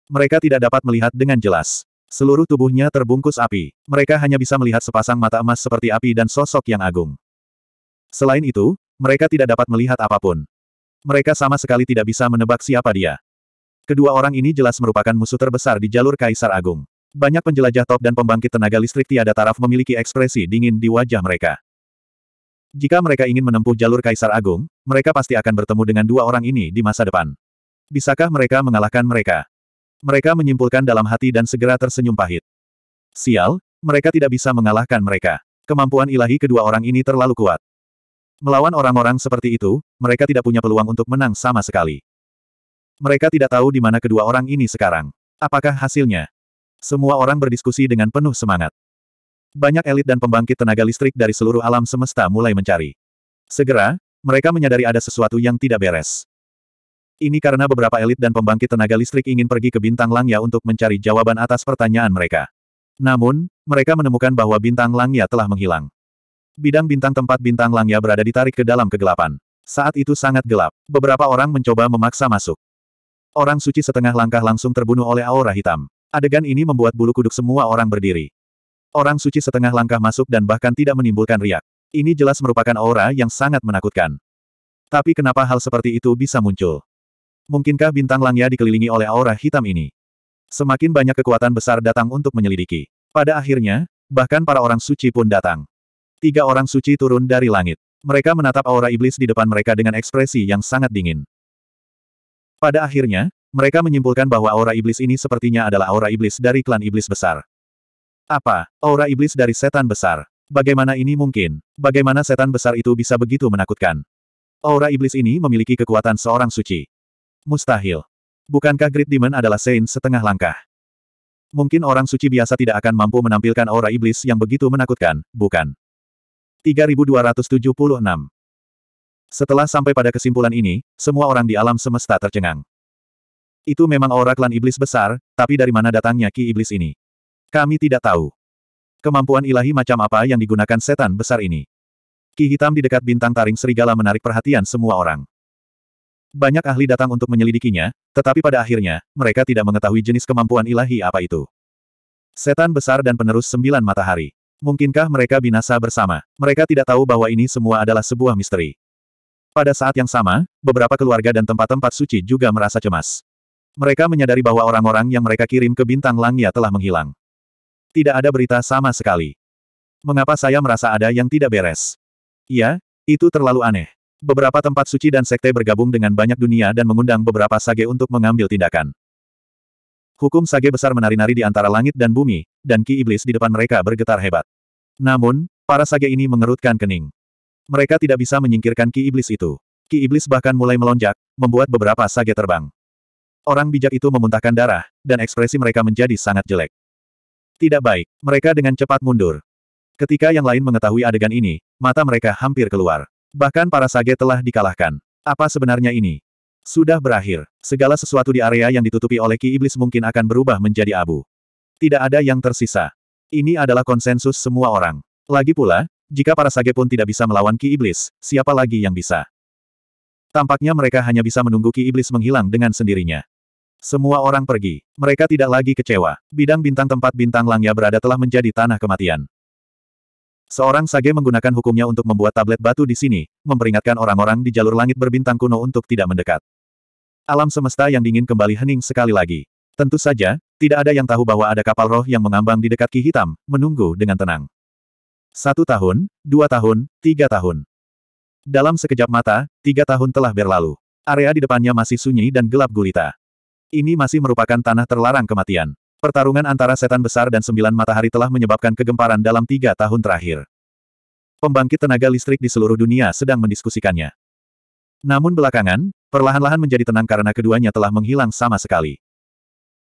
Mereka tidak dapat melihat dengan jelas. Seluruh tubuhnya terbungkus api. Mereka hanya bisa melihat sepasang mata emas seperti api dan sosok yang agung. Selain itu, mereka tidak dapat melihat apapun. Mereka sama sekali tidak bisa menebak siapa dia. Kedua orang ini jelas merupakan musuh terbesar di jalur Kaisar Agung. Banyak penjelajah top dan pembangkit tenaga listrik tiada taraf memiliki ekspresi dingin di wajah mereka. Jika mereka ingin menempuh jalur Kaisar Agung, mereka pasti akan bertemu dengan dua orang ini di masa depan. Bisakah mereka mengalahkan mereka? Mereka menyimpulkan dalam hati dan segera tersenyum pahit. Sial, mereka tidak bisa mengalahkan mereka. Kemampuan ilahi kedua orang ini terlalu kuat. Melawan orang-orang seperti itu, mereka tidak punya peluang untuk menang sama sekali. Mereka tidak tahu di mana kedua orang ini sekarang. Apakah hasilnya? Semua orang berdiskusi dengan penuh semangat. Banyak elit dan pembangkit tenaga listrik dari seluruh alam semesta mulai mencari. Segera, mereka menyadari ada sesuatu yang tidak beres. Ini karena beberapa elit dan pembangkit tenaga listrik ingin pergi ke Bintang Langya untuk mencari jawaban atas pertanyaan mereka. Namun, mereka menemukan bahwa Bintang Langya telah menghilang. Bidang bintang tempat Bintang Langya berada ditarik ke dalam kegelapan. Saat itu sangat gelap. Beberapa orang mencoba memaksa masuk. Orang suci setengah langkah langsung terbunuh oleh aura hitam. Adegan ini membuat bulu kuduk semua orang berdiri. Orang suci setengah langkah masuk dan bahkan tidak menimbulkan riak. Ini jelas merupakan aura yang sangat menakutkan. Tapi kenapa hal seperti itu bisa muncul? Mungkinkah bintang Langya dikelilingi oleh aura hitam ini? Semakin banyak kekuatan besar datang untuk menyelidiki. Pada akhirnya, bahkan para orang suci pun datang. Tiga orang suci turun dari langit. Mereka menatap aura iblis di depan mereka dengan ekspresi yang sangat dingin. Pada akhirnya, mereka menyimpulkan bahwa aura iblis ini sepertinya adalah aura iblis dari klan iblis besar. Apa? Aura iblis dari setan besar. Bagaimana ini mungkin? Bagaimana setan besar itu bisa begitu menakutkan? Aura iblis ini memiliki kekuatan seorang suci. Mustahil. Bukankah Great Demon adalah Saint setengah langkah? Mungkin orang suci biasa tidak akan mampu menampilkan aura iblis yang begitu menakutkan, bukan? 3276 setelah sampai pada kesimpulan ini, semua orang di alam semesta tercengang. Itu memang aura klan iblis besar, tapi dari mana datangnya ki iblis ini? Kami tidak tahu. Kemampuan ilahi macam apa yang digunakan setan besar ini? Ki hitam di dekat bintang taring serigala menarik perhatian semua orang. Banyak ahli datang untuk menyelidikinya, tetapi pada akhirnya, mereka tidak mengetahui jenis kemampuan ilahi apa itu. Setan besar dan penerus sembilan matahari. Mungkinkah mereka binasa bersama? Mereka tidak tahu bahwa ini semua adalah sebuah misteri. Pada saat yang sama, beberapa keluarga dan tempat-tempat suci juga merasa cemas. Mereka menyadari bahwa orang-orang yang mereka kirim ke bintang langia telah menghilang. Tidak ada berita sama sekali. Mengapa saya merasa ada yang tidak beres? Iya, itu terlalu aneh. Beberapa tempat suci dan sekte bergabung dengan banyak dunia dan mengundang beberapa sage untuk mengambil tindakan. Hukum sage besar menari-nari di antara langit dan bumi, dan ki iblis di depan mereka bergetar hebat. Namun, para sage ini mengerutkan kening. Mereka tidak bisa menyingkirkan ki iblis itu. Ki iblis bahkan mulai melonjak, membuat beberapa sage terbang. Orang bijak itu memuntahkan darah, dan ekspresi mereka menjadi sangat jelek. Tidak baik, mereka dengan cepat mundur. Ketika yang lain mengetahui adegan ini, mata mereka hampir keluar. Bahkan para sage telah dikalahkan. Apa sebenarnya ini? Sudah berakhir. Segala sesuatu di area yang ditutupi oleh ki iblis mungkin akan berubah menjadi abu. Tidak ada yang tersisa. Ini adalah konsensus semua orang. Lagi pula, jika para sage pun tidak bisa melawan Ki Iblis, siapa lagi yang bisa? Tampaknya mereka hanya bisa menunggu Ki Iblis menghilang dengan sendirinya. Semua orang pergi. Mereka tidak lagi kecewa. Bidang bintang tempat bintang Langya berada telah menjadi tanah kematian. Seorang sage menggunakan hukumnya untuk membuat tablet batu di sini, memperingatkan orang-orang di jalur langit berbintang kuno untuk tidak mendekat. Alam semesta yang dingin kembali hening sekali lagi. Tentu saja, tidak ada yang tahu bahwa ada kapal roh yang mengambang di dekat Ki Hitam, menunggu dengan tenang. Satu tahun, dua tahun, tiga tahun. Dalam sekejap mata, tiga tahun telah berlalu. Area di depannya masih sunyi dan gelap gulita. Ini masih merupakan tanah terlarang kematian. Pertarungan antara setan besar dan sembilan matahari telah menyebabkan kegemparan dalam tiga tahun terakhir. Pembangkit tenaga listrik di seluruh dunia sedang mendiskusikannya. Namun belakangan, perlahan-lahan menjadi tenang karena keduanya telah menghilang sama sekali.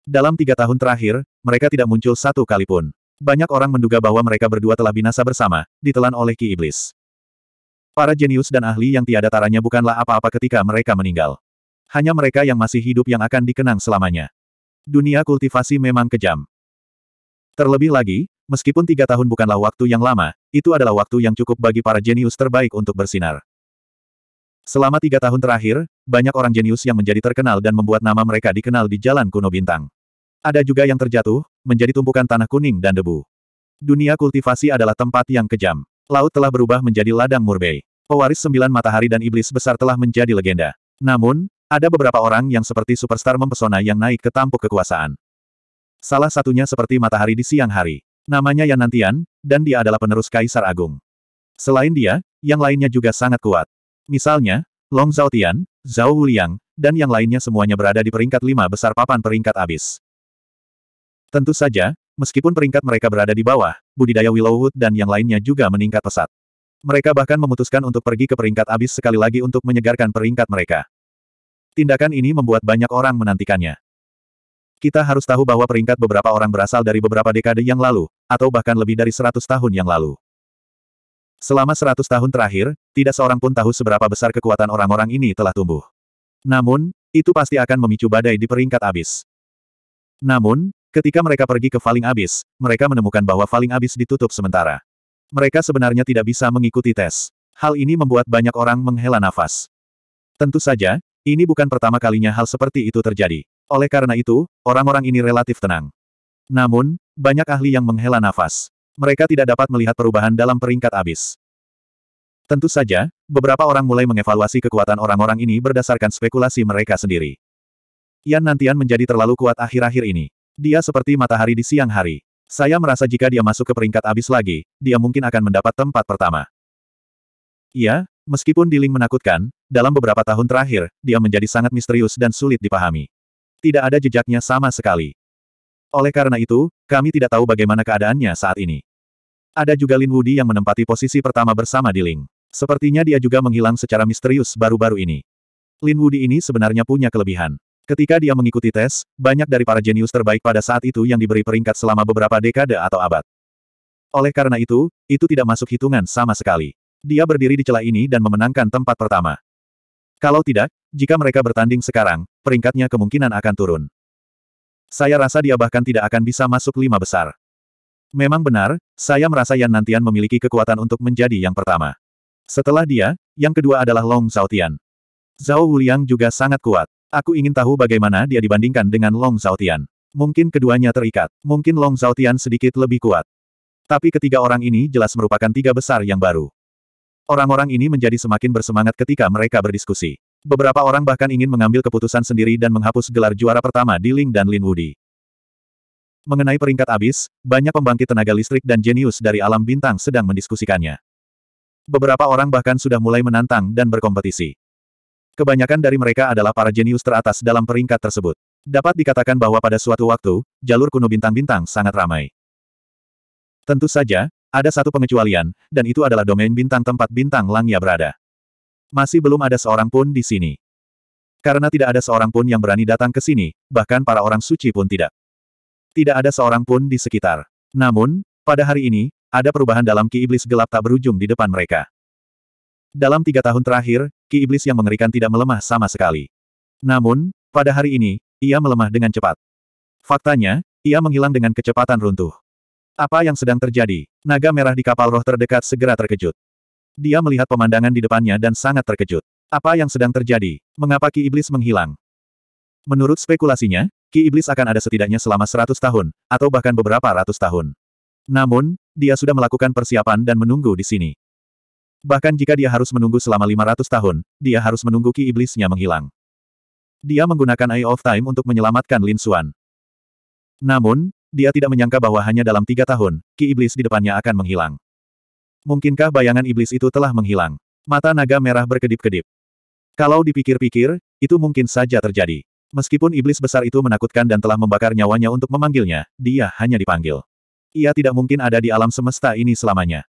Dalam tiga tahun terakhir, mereka tidak muncul satu kali pun. Banyak orang menduga bahwa mereka berdua telah binasa bersama, ditelan oleh Ki Iblis. Para jenius dan ahli yang tiada taranya bukanlah apa-apa ketika mereka meninggal. Hanya mereka yang masih hidup yang akan dikenang selamanya. Dunia kultivasi memang kejam. Terlebih lagi, meskipun tiga tahun bukanlah waktu yang lama, itu adalah waktu yang cukup bagi para jenius terbaik untuk bersinar. Selama tiga tahun terakhir, banyak orang jenius yang menjadi terkenal dan membuat nama mereka dikenal di jalan kuno bintang. Ada juga yang terjatuh, menjadi tumpukan tanah kuning dan debu. Dunia kultivasi adalah tempat yang kejam. Laut telah berubah menjadi ladang murbei. Pewaris sembilan matahari dan iblis besar telah menjadi legenda. Namun, ada beberapa orang yang seperti superstar mempesona yang naik ke tampuk kekuasaan. Salah satunya seperti matahari di siang hari. Namanya Yan Nantian, dan dia adalah penerus Kaisar Agung. Selain dia, yang lainnya juga sangat kuat. Misalnya, Long Zhao Tian, Zhao Wuliang, dan yang lainnya semuanya berada di peringkat lima besar papan peringkat abis. Tentu saja, meskipun peringkat mereka berada di bawah, budidaya Willowwood dan yang lainnya juga meningkat pesat. Mereka bahkan memutuskan untuk pergi ke peringkat abis sekali lagi untuk menyegarkan peringkat mereka. Tindakan ini membuat banyak orang menantikannya. Kita harus tahu bahwa peringkat beberapa orang berasal dari beberapa dekade yang lalu, atau bahkan lebih dari seratus tahun yang lalu. Selama seratus tahun terakhir, tidak seorang pun tahu seberapa besar kekuatan orang-orang ini telah tumbuh. Namun, itu pasti akan memicu badai di peringkat abis. Namun, Ketika mereka pergi ke Faling Abis, mereka menemukan bahwa Faling Abis ditutup sementara. Mereka sebenarnya tidak bisa mengikuti tes. Hal ini membuat banyak orang menghela nafas. Tentu saja, ini bukan pertama kalinya hal seperti itu terjadi. Oleh karena itu, orang-orang ini relatif tenang. Namun, banyak ahli yang menghela nafas. Mereka tidak dapat melihat perubahan dalam peringkat abis. Tentu saja, beberapa orang mulai mengevaluasi kekuatan orang-orang ini berdasarkan spekulasi mereka sendiri. Yan Nantian menjadi terlalu kuat akhir-akhir ini. Dia seperti matahari di siang hari. Saya merasa jika dia masuk ke peringkat abis lagi, dia mungkin akan mendapat tempat pertama. Iya, meskipun Diling menakutkan, dalam beberapa tahun terakhir, dia menjadi sangat misterius dan sulit dipahami. Tidak ada jejaknya sama sekali. Oleh karena itu, kami tidak tahu bagaimana keadaannya saat ini. Ada juga Lin Wudi yang menempati posisi pertama bersama Diling. Sepertinya dia juga menghilang secara misterius baru-baru ini. Lin Wudi ini sebenarnya punya kelebihan. Ketika dia mengikuti tes, banyak dari para jenius terbaik pada saat itu yang diberi peringkat selama beberapa dekade atau abad. Oleh karena itu, itu tidak masuk hitungan sama sekali. Dia berdiri di celah ini dan memenangkan tempat pertama. Kalau tidak, jika mereka bertanding sekarang, peringkatnya kemungkinan akan turun. Saya rasa dia bahkan tidak akan bisa masuk lima besar. Memang benar, saya merasa Yan Nantian memiliki kekuatan untuk menjadi yang pertama. Setelah dia, yang kedua adalah Long Tian. Zhao Wuliang juga sangat kuat. Aku ingin tahu bagaimana dia dibandingkan dengan Long Zhaotian. Mungkin keduanya terikat, mungkin Long Zhaotian sedikit lebih kuat. Tapi ketiga orang ini jelas merupakan tiga besar yang baru. Orang-orang ini menjadi semakin bersemangat ketika mereka berdiskusi. Beberapa orang bahkan ingin mengambil keputusan sendiri dan menghapus gelar juara pertama di Ling dan Lin Wudi. Mengenai peringkat abis, banyak pembangkit tenaga listrik dan jenius dari alam bintang sedang mendiskusikannya. Beberapa orang bahkan sudah mulai menantang dan berkompetisi. Kebanyakan dari mereka adalah para jenius teratas dalam peringkat tersebut. Dapat dikatakan bahwa pada suatu waktu, jalur kuno bintang-bintang sangat ramai. Tentu saja, ada satu pengecualian, dan itu adalah domain bintang tempat bintang Langya berada. Masih belum ada seorang pun di sini. Karena tidak ada seorang pun yang berani datang ke sini, bahkan para orang suci pun tidak. Tidak ada seorang pun di sekitar. Namun, pada hari ini, ada perubahan dalam ki iblis gelap tak berujung di depan mereka. Dalam tiga tahun terakhir, ki iblis yang mengerikan tidak melemah sama sekali. Namun, pada hari ini, ia melemah dengan cepat. Faktanya, ia menghilang dengan kecepatan runtuh. Apa yang sedang terjadi? Naga merah di kapal roh terdekat segera terkejut. Dia melihat pemandangan di depannya dan sangat terkejut. Apa yang sedang terjadi? Mengapa Ki Iblis menghilang? Menurut spekulasinya, Ki Iblis akan ada setidaknya selama seratus tahun, atau bahkan beberapa ratus tahun. Namun, dia sudah melakukan persiapan dan menunggu di sini. Bahkan jika dia harus menunggu selama 500 tahun, dia harus menunggu ki iblisnya menghilang. Dia menggunakan Eye of Time untuk menyelamatkan Lin Xuan. Namun, dia tidak menyangka bahwa hanya dalam tiga tahun, ki iblis di depannya akan menghilang. Mungkinkah bayangan iblis itu telah menghilang? Mata naga merah berkedip-kedip. Kalau dipikir-pikir, itu mungkin saja terjadi. Meskipun iblis besar itu menakutkan dan telah membakar nyawanya untuk memanggilnya, dia hanya dipanggil. Ia tidak mungkin ada di alam semesta ini selamanya.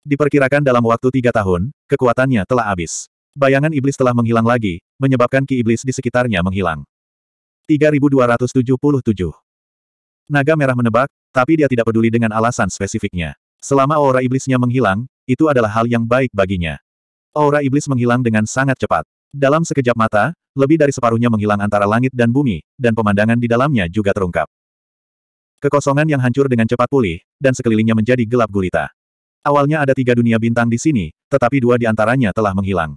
Diperkirakan dalam waktu tiga tahun, kekuatannya telah habis. Bayangan iblis telah menghilang lagi, menyebabkan ki iblis di sekitarnya menghilang. 3277 Naga merah menebak, tapi dia tidak peduli dengan alasan spesifiknya. Selama aura iblisnya menghilang, itu adalah hal yang baik baginya. Aura iblis menghilang dengan sangat cepat. Dalam sekejap mata, lebih dari separuhnya menghilang antara langit dan bumi, dan pemandangan di dalamnya juga terungkap. Kekosongan yang hancur dengan cepat pulih, dan sekelilingnya menjadi gelap gulita. Awalnya ada tiga dunia bintang di sini, tetapi dua di antaranya telah menghilang.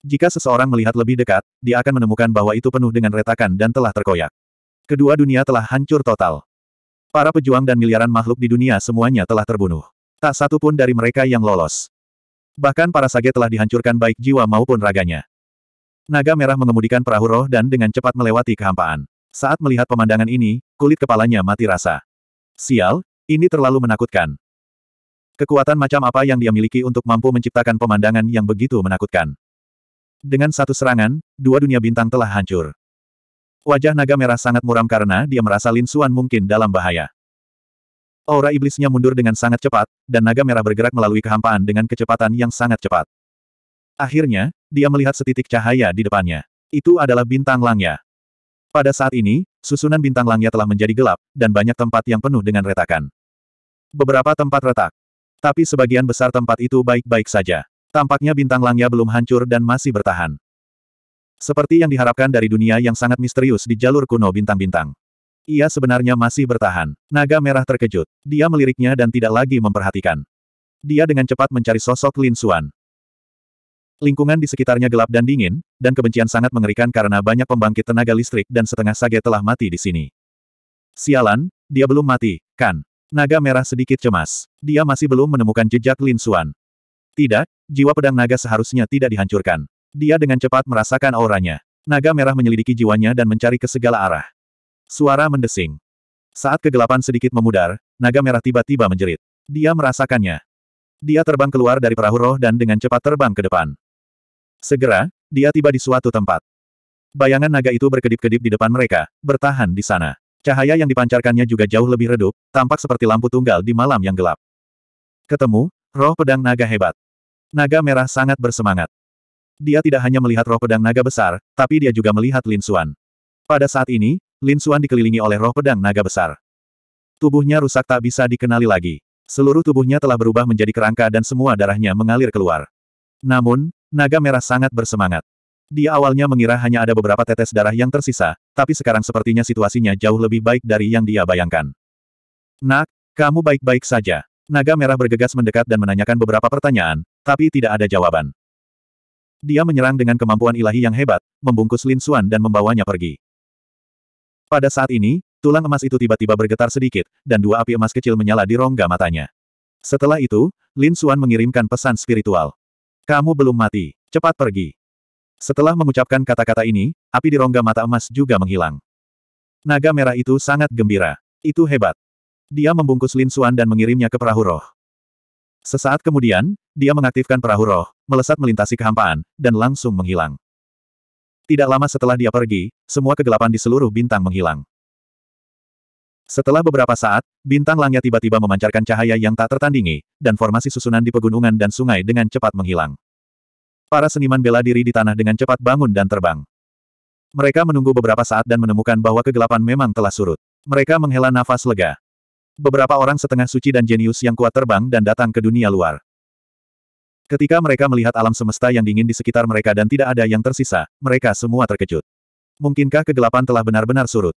Jika seseorang melihat lebih dekat, dia akan menemukan bahwa itu penuh dengan retakan dan telah terkoyak. Kedua dunia telah hancur total. Para pejuang dan miliaran makhluk di dunia semuanya telah terbunuh. Tak satu pun dari mereka yang lolos. Bahkan para sage telah dihancurkan baik jiwa maupun raganya. Naga merah mengemudikan perahu roh dan dengan cepat melewati kehampaan. Saat melihat pemandangan ini, kulit kepalanya mati rasa. Sial, ini terlalu menakutkan. Kekuatan macam apa yang dia miliki untuk mampu menciptakan pemandangan yang begitu menakutkan. Dengan satu serangan, dua dunia bintang telah hancur. Wajah naga merah sangat muram karena dia merasa Lin Suan mungkin dalam bahaya. Aura iblisnya mundur dengan sangat cepat, dan naga merah bergerak melalui kehampaan dengan kecepatan yang sangat cepat. Akhirnya, dia melihat setitik cahaya di depannya. Itu adalah bintang langya. Pada saat ini, susunan bintang langya telah menjadi gelap, dan banyak tempat yang penuh dengan retakan. Beberapa tempat retak. Tapi sebagian besar tempat itu baik-baik saja. Tampaknya bintang langnya belum hancur dan masih bertahan. Seperti yang diharapkan dari dunia yang sangat misterius di jalur kuno bintang-bintang. Ia sebenarnya masih bertahan. Naga merah terkejut. Dia meliriknya dan tidak lagi memperhatikan. Dia dengan cepat mencari sosok Lin Xuan. Lingkungan di sekitarnya gelap dan dingin, dan kebencian sangat mengerikan karena banyak pembangkit tenaga listrik dan setengah sage telah mati di sini. Sialan, dia belum mati, kan? Naga merah sedikit cemas. Dia masih belum menemukan jejak Lin Xuan. Tidak, jiwa pedang naga seharusnya tidak dihancurkan. Dia dengan cepat merasakan auranya. Naga merah menyelidiki jiwanya dan mencari ke segala arah. Suara mendesing. Saat kegelapan sedikit memudar, naga merah tiba-tiba menjerit. Dia merasakannya. Dia terbang keluar dari perahu roh dan dengan cepat terbang ke depan. Segera, dia tiba di suatu tempat. Bayangan naga itu berkedip-kedip di depan mereka, bertahan di sana. Cahaya yang dipancarkannya juga jauh lebih redup, tampak seperti lampu tunggal di malam yang gelap. Ketemu, roh pedang naga hebat. Naga merah sangat bersemangat. Dia tidak hanya melihat roh pedang naga besar, tapi dia juga melihat Lin Xuan. Pada saat ini, Lin Xuan dikelilingi oleh roh pedang naga besar. Tubuhnya rusak tak bisa dikenali lagi. Seluruh tubuhnya telah berubah menjadi kerangka dan semua darahnya mengalir keluar. Namun, naga merah sangat bersemangat. Dia awalnya mengira hanya ada beberapa tetes darah yang tersisa, tapi sekarang sepertinya situasinya jauh lebih baik dari yang dia bayangkan. Nak, kamu baik-baik saja. Naga merah bergegas mendekat dan menanyakan beberapa pertanyaan, tapi tidak ada jawaban. Dia menyerang dengan kemampuan ilahi yang hebat, membungkus Lin Xuan dan membawanya pergi. Pada saat ini, tulang emas itu tiba-tiba bergetar sedikit, dan dua api emas kecil menyala di rongga matanya. Setelah itu, Lin Xuan mengirimkan pesan spiritual. Kamu belum mati, cepat pergi. Setelah mengucapkan kata-kata ini, api di rongga mata emas juga menghilang. Naga merah itu sangat gembira. Itu hebat. Dia membungkus Lin Xuan dan mengirimnya ke perahu roh. Sesaat kemudian, dia mengaktifkan perahu roh, melesat melintasi kehampaan, dan langsung menghilang. Tidak lama setelah dia pergi, semua kegelapan di seluruh bintang menghilang. Setelah beberapa saat, bintang langit tiba-tiba memancarkan cahaya yang tak tertandingi, dan formasi susunan di pegunungan dan sungai dengan cepat menghilang. Para seniman bela diri di tanah dengan cepat bangun dan terbang. Mereka menunggu beberapa saat dan menemukan bahwa kegelapan memang telah surut. Mereka menghela nafas lega. Beberapa orang setengah suci dan jenius yang kuat terbang dan datang ke dunia luar. Ketika mereka melihat alam semesta yang dingin di sekitar mereka dan tidak ada yang tersisa, mereka semua terkejut. Mungkinkah kegelapan telah benar-benar surut?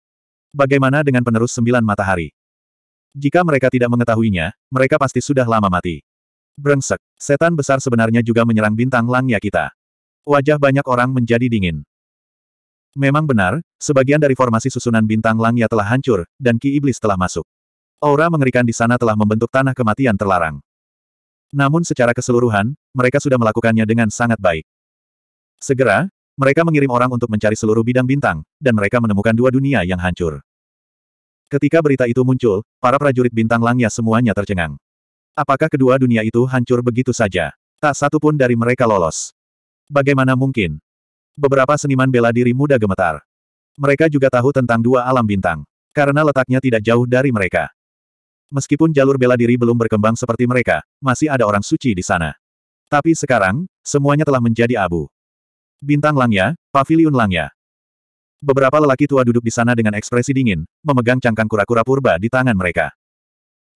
Bagaimana dengan penerus sembilan matahari? Jika mereka tidak mengetahuinya, mereka pasti sudah lama mati. Brengsek, setan besar sebenarnya juga menyerang bintang langnya kita. Wajah banyak orang menjadi dingin. Memang benar, sebagian dari formasi susunan bintang langnya telah hancur, dan ki iblis telah masuk. Aura mengerikan di sana telah membentuk tanah kematian terlarang. Namun secara keseluruhan, mereka sudah melakukannya dengan sangat baik. Segera, mereka mengirim orang untuk mencari seluruh bidang bintang, dan mereka menemukan dua dunia yang hancur. Ketika berita itu muncul, para prajurit bintang langnya semuanya tercengang. Apakah kedua dunia itu hancur begitu saja? Tak satu pun dari mereka lolos. Bagaimana mungkin? Beberapa seniman bela diri muda gemetar. Mereka juga tahu tentang dua alam bintang. Karena letaknya tidak jauh dari mereka. Meskipun jalur bela diri belum berkembang seperti mereka, masih ada orang suci di sana. Tapi sekarang, semuanya telah menjadi abu. Bintang Langya, Paviliun Langya. Beberapa lelaki tua duduk di sana dengan ekspresi dingin, memegang cangkang kura-kura purba di tangan mereka.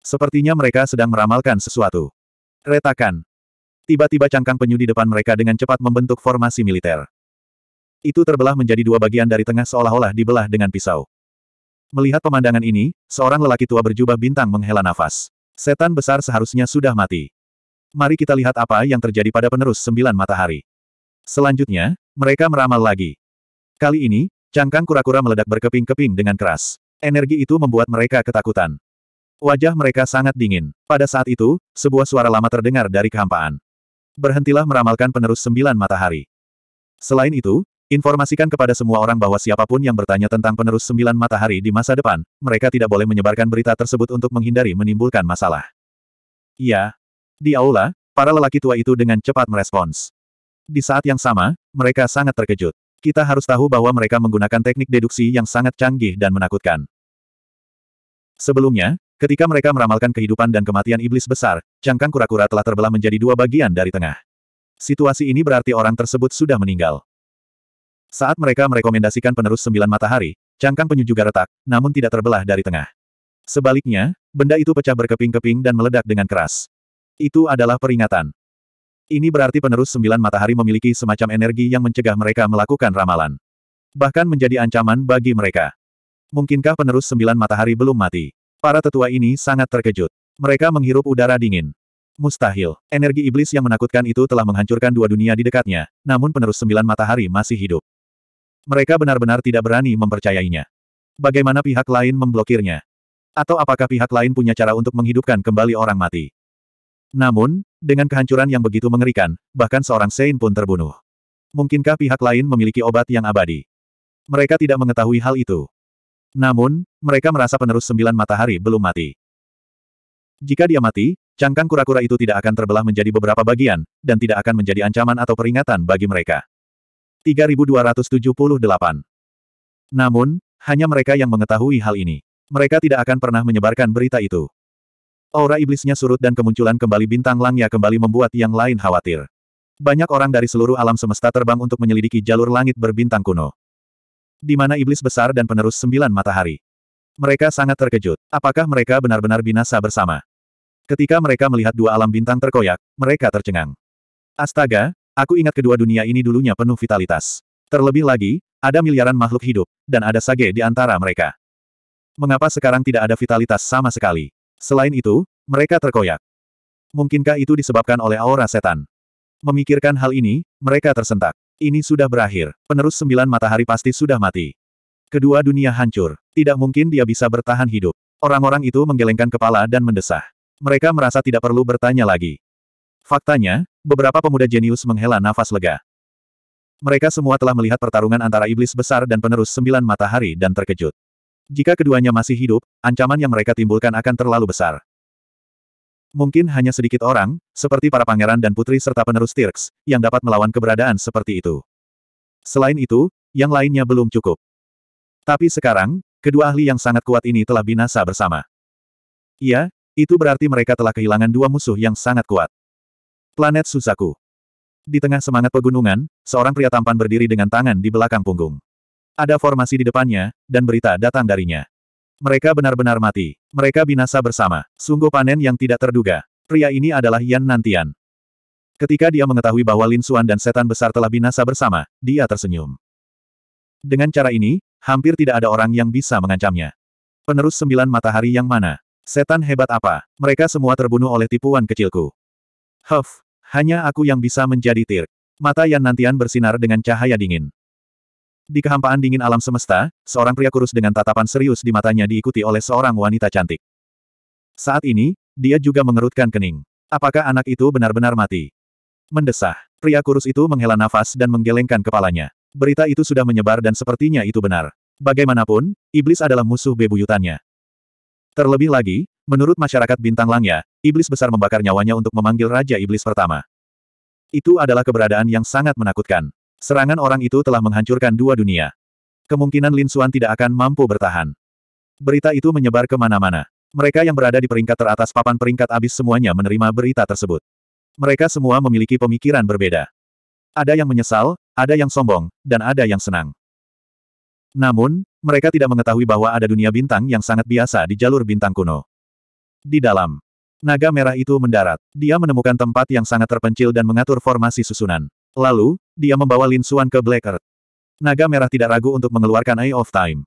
Sepertinya mereka sedang meramalkan sesuatu. Retakan. Tiba-tiba cangkang penyu di depan mereka dengan cepat membentuk formasi militer. Itu terbelah menjadi dua bagian dari tengah seolah-olah dibelah dengan pisau. Melihat pemandangan ini, seorang lelaki tua berjubah bintang menghela nafas. Setan besar seharusnya sudah mati. Mari kita lihat apa yang terjadi pada penerus sembilan matahari. Selanjutnya, mereka meramal lagi. Kali ini, cangkang kura-kura meledak berkeping-keping dengan keras. Energi itu membuat mereka ketakutan. Wajah mereka sangat dingin. Pada saat itu, sebuah suara lama terdengar dari kehampaan. Berhentilah meramalkan penerus sembilan matahari. Selain itu, informasikan kepada semua orang bahwa siapapun yang bertanya tentang penerus sembilan matahari di masa depan, mereka tidak boleh menyebarkan berita tersebut untuk menghindari menimbulkan masalah. Ya, Di aula, para lelaki tua itu dengan cepat merespons. Di saat yang sama, mereka sangat terkejut. Kita harus tahu bahwa mereka menggunakan teknik deduksi yang sangat canggih dan menakutkan. Sebelumnya, Ketika mereka meramalkan kehidupan dan kematian iblis besar, cangkang kura-kura telah terbelah menjadi dua bagian dari tengah. Situasi ini berarti orang tersebut sudah meninggal. Saat mereka merekomendasikan penerus sembilan matahari, cangkang penyu juga retak, namun tidak terbelah dari tengah. Sebaliknya, benda itu pecah berkeping-keping dan meledak dengan keras. Itu adalah peringatan. Ini berarti penerus sembilan matahari memiliki semacam energi yang mencegah mereka melakukan ramalan. Bahkan menjadi ancaman bagi mereka. Mungkinkah penerus sembilan matahari belum mati? Para tetua ini sangat terkejut. Mereka menghirup udara dingin. Mustahil. Energi iblis yang menakutkan itu telah menghancurkan dua dunia di dekatnya, namun penerus sembilan matahari masih hidup. Mereka benar-benar tidak berani mempercayainya. Bagaimana pihak lain memblokirnya? Atau apakah pihak lain punya cara untuk menghidupkan kembali orang mati? Namun, dengan kehancuran yang begitu mengerikan, bahkan seorang Sein pun terbunuh. Mungkinkah pihak lain memiliki obat yang abadi? Mereka tidak mengetahui hal itu. Namun, mereka merasa penerus sembilan matahari belum mati. Jika dia mati, cangkang kura-kura itu tidak akan terbelah menjadi beberapa bagian, dan tidak akan menjadi ancaman atau peringatan bagi mereka. 3278 Namun, hanya mereka yang mengetahui hal ini. Mereka tidak akan pernah menyebarkan berita itu. Aura iblisnya surut dan kemunculan kembali bintang langnya kembali membuat yang lain khawatir. Banyak orang dari seluruh alam semesta terbang untuk menyelidiki jalur langit berbintang kuno di mana iblis besar dan penerus sembilan matahari. Mereka sangat terkejut. Apakah mereka benar-benar binasa bersama? Ketika mereka melihat dua alam bintang terkoyak, mereka tercengang. Astaga, aku ingat kedua dunia ini dulunya penuh vitalitas. Terlebih lagi, ada miliaran makhluk hidup, dan ada sage di antara mereka. Mengapa sekarang tidak ada vitalitas sama sekali? Selain itu, mereka terkoyak. Mungkinkah itu disebabkan oleh aura setan? Memikirkan hal ini, mereka tersentak. Ini sudah berakhir. Penerus sembilan matahari pasti sudah mati. Kedua dunia hancur. Tidak mungkin dia bisa bertahan hidup. Orang-orang itu menggelengkan kepala dan mendesah. Mereka merasa tidak perlu bertanya lagi. Faktanya, beberapa pemuda jenius menghela nafas lega. Mereka semua telah melihat pertarungan antara iblis besar dan penerus sembilan matahari dan terkejut. Jika keduanya masih hidup, ancaman yang mereka timbulkan akan terlalu besar. Mungkin hanya sedikit orang, seperti para pangeran dan putri serta penerus Tirks, yang dapat melawan keberadaan seperti itu. Selain itu, yang lainnya belum cukup. Tapi sekarang, kedua ahli yang sangat kuat ini telah binasa bersama. Iya, itu berarti mereka telah kehilangan dua musuh yang sangat kuat. Planet Susaku. Di tengah semangat pegunungan, seorang pria tampan berdiri dengan tangan di belakang punggung. Ada formasi di depannya, dan berita datang darinya. Mereka benar-benar mati. Mereka binasa bersama. Sungguh panen yang tidak terduga. Pria ini adalah Yan Nantian. Ketika dia mengetahui bahwa Lin Xuan dan setan besar telah binasa bersama, dia tersenyum. Dengan cara ini, hampir tidak ada orang yang bisa mengancamnya. Penerus sembilan matahari yang mana? Setan hebat apa? Mereka semua terbunuh oleh tipuan kecilku. Huff, hanya aku yang bisa menjadi tir. Mata Yan Nantian bersinar dengan cahaya dingin. Di kehampaan dingin alam semesta, seorang pria kurus dengan tatapan serius di matanya diikuti oleh seorang wanita cantik. Saat ini, dia juga mengerutkan kening. Apakah anak itu benar-benar mati? Mendesah, pria kurus itu menghela nafas dan menggelengkan kepalanya. Berita itu sudah menyebar dan sepertinya itu benar. Bagaimanapun, iblis adalah musuh bebuyutannya. Terlebih lagi, menurut masyarakat bintang langnya, iblis besar membakar nyawanya untuk memanggil Raja Iblis pertama. Itu adalah keberadaan yang sangat menakutkan. Serangan orang itu telah menghancurkan dua dunia. Kemungkinan Lin Suan tidak akan mampu bertahan. Berita itu menyebar kemana-mana. Mereka yang berada di peringkat teratas papan peringkat abis semuanya menerima berita tersebut. Mereka semua memiliki pemikiran berbeda. Ada yang menyesal, ada yang sombong, dan ada yang senang. Namun, mereka tidak mengetahui bahwa ada dunia bintang yang sangat biasa di jalur bintang kuno. Di dalam, naga merah itu mendarat. Dia menemukan tempat yang sangat terpencil dan mengatur formasi susunan. Lalu, dia membawa Lin Xuan ke Black Earth. Naga merah tidak ragu untuk mengeluarkan Eye of Time.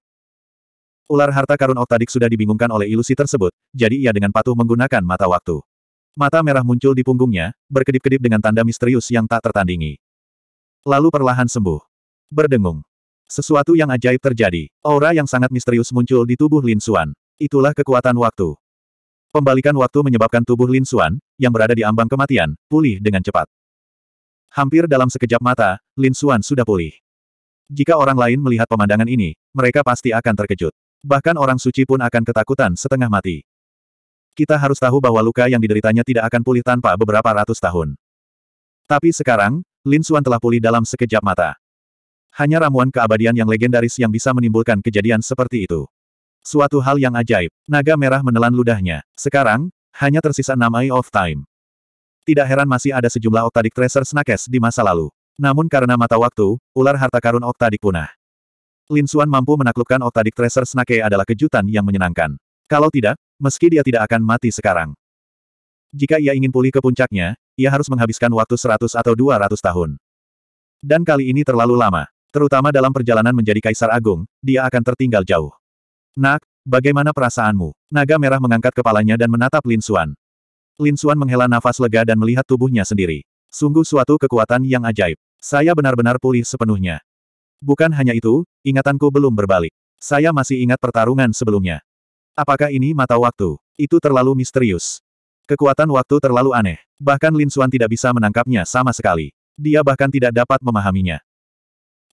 Ular harta karun oktadik sudah dibingungkan oleh ilusi tersebut, jadi ia dengan patuh menggunakan mata waktu. Mata merah muncul di punggungnya, berkedip-kedip dengan tanda misterius yang tak tertandingi. Lalu perlahan sembuh. Berdengung. Sesuatu yang ajaib terjadi. Aura yang sangat misterius muncul di tubuh Lin Xuan. Itulah kekuatan waktu. Pembalikan waktu menyebabkan tubuh Lin Xuan, yang berada di ambang kematian, pulih dengan cepat. Hampir dalam sekejap mata, Lin Xuan sudah pulih. Jika orang lain melihat pemandangan ini, mereka pasti akan terkejut. Bahkan orang suci pun akan ketakutan setengah mati. Kita harus tahu bahwa luka yang dideritanya tidak akan pulih tanpa beberapa ratus tahun. Tapi sekarang, Lin Xuan telah pulih dalam sekejap mata. Hanya ramuan keabadian yang legendaris yang bisa menimbulkan kejadian seperti itu. Suatu hal yang ajaib, naga merah menelan ludahnya. Sekarang, hanya tersisa enam Eye of Time. Tidak heran masih ada sejumlah Octadic Tracer Snakes di masa lalu. Namun karena mata waktu, ular harta karun Octadic punah. Lin Xuan mampu menaklukkan Octadic Tracer Snake adalah kejutan yang menyenangkan. Kalau tidak, meski dia tidak akan mati sekarang. Jika ia ingin pulih ke puncaknya, ia harus menghabiskan waktu 100 atau 200 tahun. Dan kali ini terlalu lama. Terutama dalam perjalanan menjadi Kaisar Agung, dia akan tertinggal jauh. Nak, bagaimana perasaanmu? Naga merah mengangkat kepalanya dan menatap Lin Xuan. Lin Xuan menghela nafas lega dan melihat tubuhnya sendiri. Sungguh suatu kekuatan yang ajaib. Saya benar-benar pulih sepenuhnya. Bukan hanya itu, ingatanku belum berbalik. Saya masih ingat pertarungan sebelumnya. Apakah ini mata waktu? Itu terlalu misterius. Kekuatan waktu terlalu aneh. Bahkan Lin Xuan tidak bisa menangkapnya sama sekali. Dia bahkan tidak dapat memahaminya.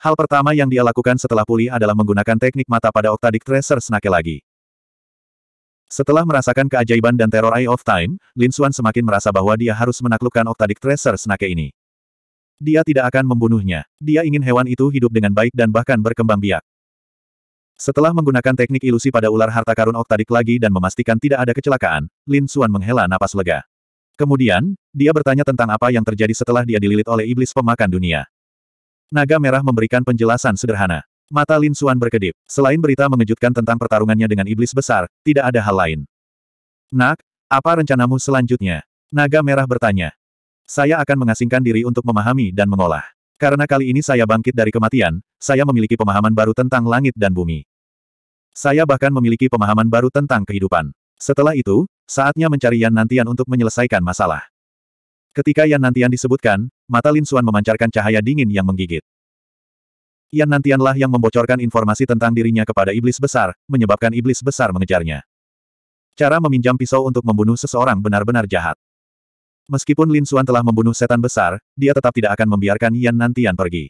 Hal pertama yang dia lakukan setelah pulih adalah menggunakan teknik mata pada Octadic Tracer Snake lagi. Setelah merasakan keajaiban dan teror Eye of Time, Lin Xuan semakin merasa bahwa dia harus menaklukkan Octadic Tracer Snake ini. Dia tidak akan membunuhnya. Dia ingin hewan itu hidup dengan baik dan bahkan berkembang biak. Setelah menggunakan teknik ilusi pada ular harta karun Octadic lagi dan memastikan tidak ada kecelakaan, Lin Xuan menghela napas lega. Kemudian, dia bertanya tentang apa yang terjadi setelah dia dililit oleh iblis pemakan dunia. Naga merah memberikan penjelasan sederhana. Mata Lin Xuan berkedip. Selain berita mengejutkan tentang pertarungannya dengan iblis besar, tidak ada hal lain. Nak, apa rencanamu selanjutnya? Naga Merah bertanya. Saya akan mengasingkan diri untuk memahami dan mengolah. Karena kali ini saya bangkit dari kematian, saya memiliki pemahaman baru tentang langit dan bumi. Saya bahkan memiliki pemahaman baru tentang kehidupan. Setelah itu, saatnya mencari Yan Nantian untuk menyelesaikan masalah. Ketika Yan Nantian disebutkan, mata Lin Xuan memancarkan cahaya dingin yang menggigit. Yan Nantianlah yang membocorkan informasi tentang dirinya kepada iblis besar, menyebabkan iblis besar mengejarnya. Cara meminjam pisau untuk membunuh seseorang benar-benar jahat. Meskipun Lin Xuan telah membunuh setan besar, dia tetap tidak akan membiarkan Yan Nantian pergi.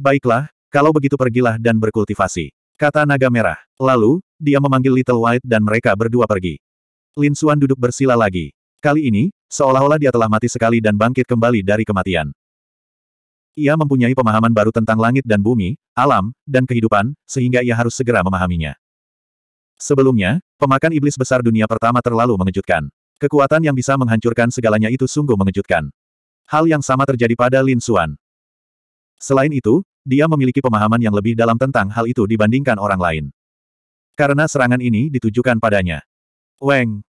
Baiklah, kalau begitu pergilah dan berkultivasi. Kata naga merah. Lalu, dia memanggil Little White dan mereka berdua pergi. Lin Xuan duduk bersila lagi. Kali ini, seolah-olah dia telah mati sekali dan bangkit kembali dari kematian. Ia mempunyai pemahaman baru tentang langit dan bumi, alam, dan kehidupan, sehingga ia harus segera memahaminya. Sebelumnya, pemakan iblis besar dunia pertama terlalu mengejutkan. Kekuatan yang bisa menghancurkan segalanya itu sungguh mengejutkan. Hal yang sama terjadi pada Lin Xuan. Selain itu, dia memiliki pemahaman yang lebih dalam tentang hal itu dibandingkan orang lain. Karena serangan ini ditujukan padanya. Weng.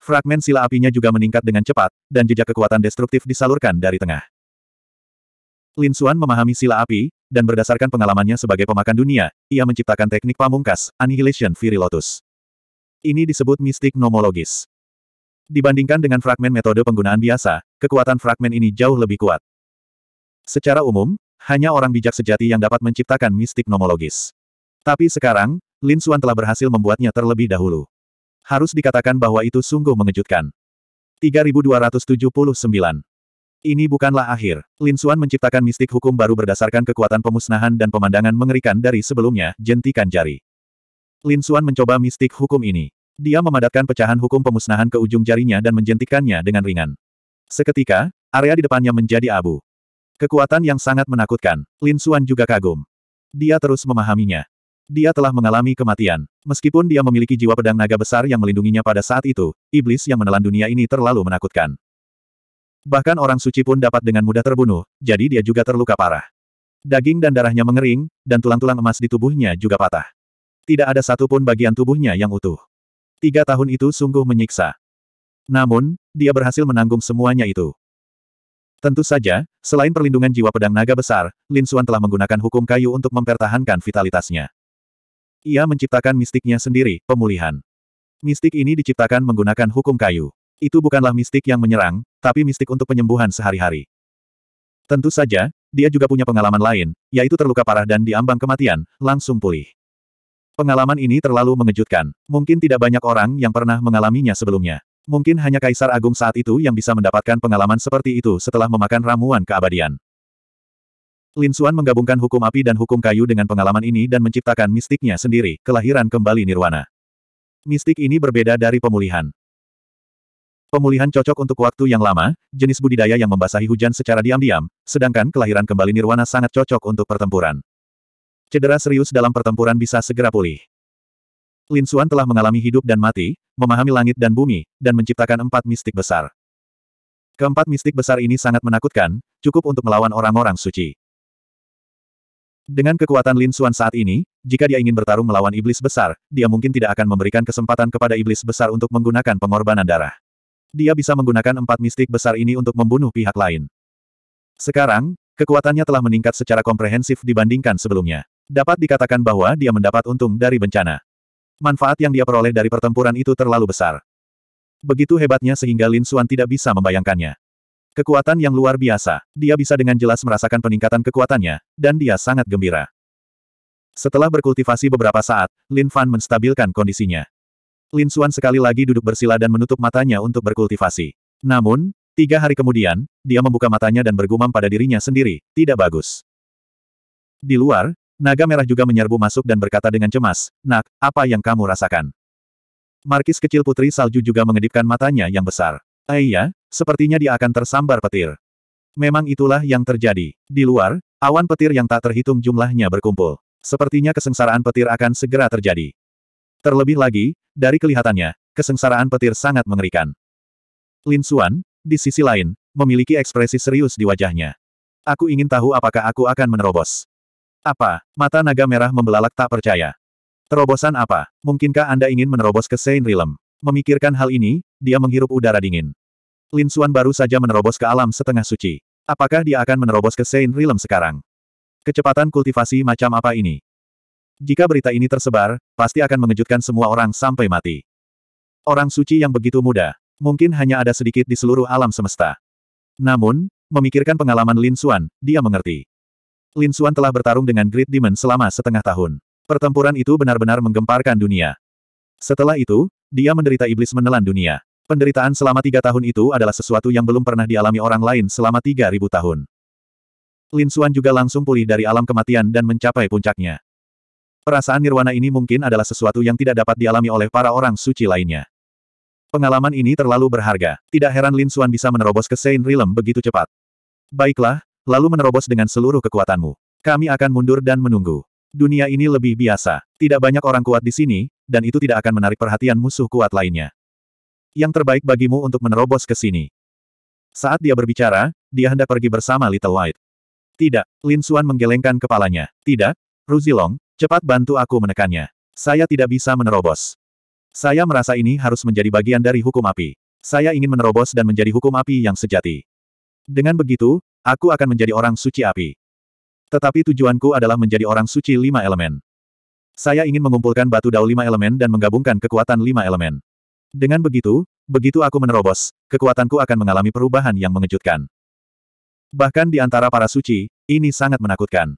Fragmen sila apinya juga meningkat dengan cepat, dan jejak kekuatan destruktif disalurkan dari tengah. Lin Xuan memahami sila api, dan berdasarkan pengalamannya sebagai pemakan dunia, ia menciptakan teknik pamungkas, Annihilation Virilotus. Ini disebut mistik nomologis. Dibandingkan dengan fragmen metode penggunaan biasa, kekuatan fragmen ini jauh lebih kuat. Secara umum, hanya orang bijak sejati yang dapat menciptakan mistik nomologis. Tapi sekarang, Lin Xuan telah berhasil membuatnya terlebih dahulu. Harus dikatakan bahwa itu sungguh mengejutkan. 3279 ini bukanlah akhir. Lin Xuan menciptakan mistik hukum baru berdasarkan kekuatan pemusnahan dan pemandangan mengerikan dari sebelumnya, jentikan jari. Lin Xuan mencoba mistik hukum ini. Dia memadatkan pecahan hukum pemusnahan ke ujung jarinya dan menjentikannya dengan ringan. Seketika, area di depannya menjadi abu. Kekuatan yang sangat menakutkan. Lin Xuan juga kagum. Dia terus memahaminya. Dia telah mengalami kematian. Meskipun dia memiliki jiwa pedang naga besar yang melindunginya pada saat itu, iblis yang menelan dunia ini terlalu menakutkan. Bahkan orang suci pun dapat dengan mudah terbunuh, jadi dia juga terluka parah. Daging dan darahnya mengering, dan tulang-tulang emas di tubuhnya juga patah. Tidak ada satupun bagian tubuhnya yang utuh. Tiga tahun itu sungguh menyiksa. Namun, dia berhasil menanggung semuanya itu. Tentu saja, selain perlindungan jiwa pedang naga besar, Lin Xuan telah menggunakan hukum kayu untuk mempertahankan vitalitasnya. Ia menciptakan mistiknya sendiri, pemulihan. Mistik ini diciptakan menggunakan hukum kayu. Itu bukanlah mistik yang menyerang, tapi mistik untuk penyembuhan sehari-hari. Tentu saja, dia juga punya pengalaman lain, yaitu terluka parah dan diambang kematian, langsung pulih. Pengalaman ini terlalu mengejutkan. Mungkin tidak banyak orang yang pernah mengalaminya sebelumnya. Mungkin hanya Kaisar Agung saat itu yang bisa mendapatkan pengalaman seperti itu setelah memakan ramuan keabadian. Lin Xuan menggabungkan hukum api dan hukum kayu dengan pengalaman ini dan menciptakan mistiknya sendiri, kelahiran kembali nirwana. Mistik ini berbeda dari pemulihan. Pemulihan cocok untuk waktu yang lama, jenis budidaya yang membasahi hujan secara diam-diam, sedangkan kelahiran kembali Nirwana sangat cocok untuk pertempuran. Cedera serius dalam pertempuran bisa segera pulih. Lin Xuan telah mengalami hidup dan mati, memahami langit dan bumi, dan menciptakan empat mistik besar. Keempat mistik besar ini sangat menakutkan, cukup untuk melawan orang-orang suci. Dengan kekuatan Lin Xuan saat ini, jika dia ingin bertarung melawan iblis besar, dia mungkin tidak akan memberikan kesempatan kepada iblis besar untuk menggunakan pengorbanan darah. Dia bisa menggunakan empat mistik besar ini untuk membunuh pihak lain. Sekarang, kekuatannya telah meningkat secara komprehensif dibandingkan sebelumnya. Dapat dikatakan bahwa dia mendapat untung dari bencana. Manfaat yang dia peroleh dari pertempuran itu terlalu besar. Begitu hebatnya sehingga Lin Xuan tidak bisa membayangkannya. Kekuatan yang luar biasa, dia bisa dengan jelas merasakan peningkatan kekuatannya, dan dia sangat gembira. Setelah berkultivasi beberapa saat, Lin Fan menstabilkan kondisinya. Lin Xuan sekali lagi duduk bersila dan menutup matanya untuk berkultivasi. Namun, tiga hari kemudian, dia membuka matanya dan bergumam pada dirinya sendiri, tidak bagus. Di luar, naga merah juga menyerbu masuk dan berkata dengan cemas, Nak, apa yang kamu rasakan? Markis kecil putri salju juga mengedipkan matanya yang besar. Aiyah, eh sepertinya dia akan tersambar petir. Memang itulah yang terjadi. Di luar, awan petir yang tak terhitung jumlahnya berkumpul. Sepertinya kesengsaraan petir akan segera terjadi. Terlebih lagi, dari kelihatannya, kesengsaraan petir sangat mengerikan. Lin Xuan, di sisi lain, memiliki ekspresi serius di wajahnya. Aku ingin tahu apakah aku akan menerobos. Apa? Mata naga merah membelalak tak percaya. Terobosan apa? Mungkinkah Anda ingin menerobos ke Saint Realm? Memikirkan hal ini, dia menghirup udara dingin. Lin Xuan baru saja menerobos ke alam setengah suci. Apakah dia akan menerobos ke Saint Realm sekarang? Kecepatan kultivasi macam apa ini? Jika berita ini tersebar, pasti akan mengejutkan semua orang sampai mati. Orang suci yang begitu muda, mungkin hanya ada sedikit di seluruh alam semesta. Namun, memikirkan pengalaman Lin Xuan, dia mengerti. Lin Xuan telah bertarung dengan Great Demon selama setengah tahun. Pertempuran itu benar-benar menggemparkan dunia. Setelah itu, dia menderita iblis menelan dunia. Penderitaan selama tiga tahun itu adalah sesuatu yang belum pernah dialami orang lain selama tiga ribu tahun. Lin Xuan juga langsung pulih dari alam kematian dan mencapai puncaknya. Perasaan nirwana ini mungkin adalah sesuatu yang tidak dapat dialami oleh para orang suci lainnya. Pengalaman ini terlalu berharga. Tidak heran Lin Xuan bisa menerobos ke Saint Realm begitu cepat. Baiklah, lalu menerobos dengan seluruh kekuatanmu. Kami akan mundur dan menunggu. Dunia ini lebih biasa. Tidak banyak orang kuat di sini, dan itu tidak akan menarik perhatian musuh kuat lainnya. Yang terbaik bagimu untuk menerobos ke sini. Saat dia berbicara, dia hendak pergi bersama Little White. Tidak, Lin Xuan menggelengkan kepalanya. Tidak, Ruzilong, Cepat bantu aku menekannya. Saya tidak bisa menerobos. Saya merasa ini harus menjadi bagian dari hukum api. Saya ingin menerobos dan menjadi hukum api yang sejati. Dengan begitu, aku akan menjadi orang suci api. Tetapi tujuanku adalah menjadi orang suci lima elemen. Saya ingin mengumpulkan batu dao lima elemen dan menggabungkan kekuatan lima elemen. Dengan begitu, begitu aku menerobos, kekuatanku akan mengalami perubahan yang mengejutkan. Bahkan di antara para suci, ini sangat menakutkan.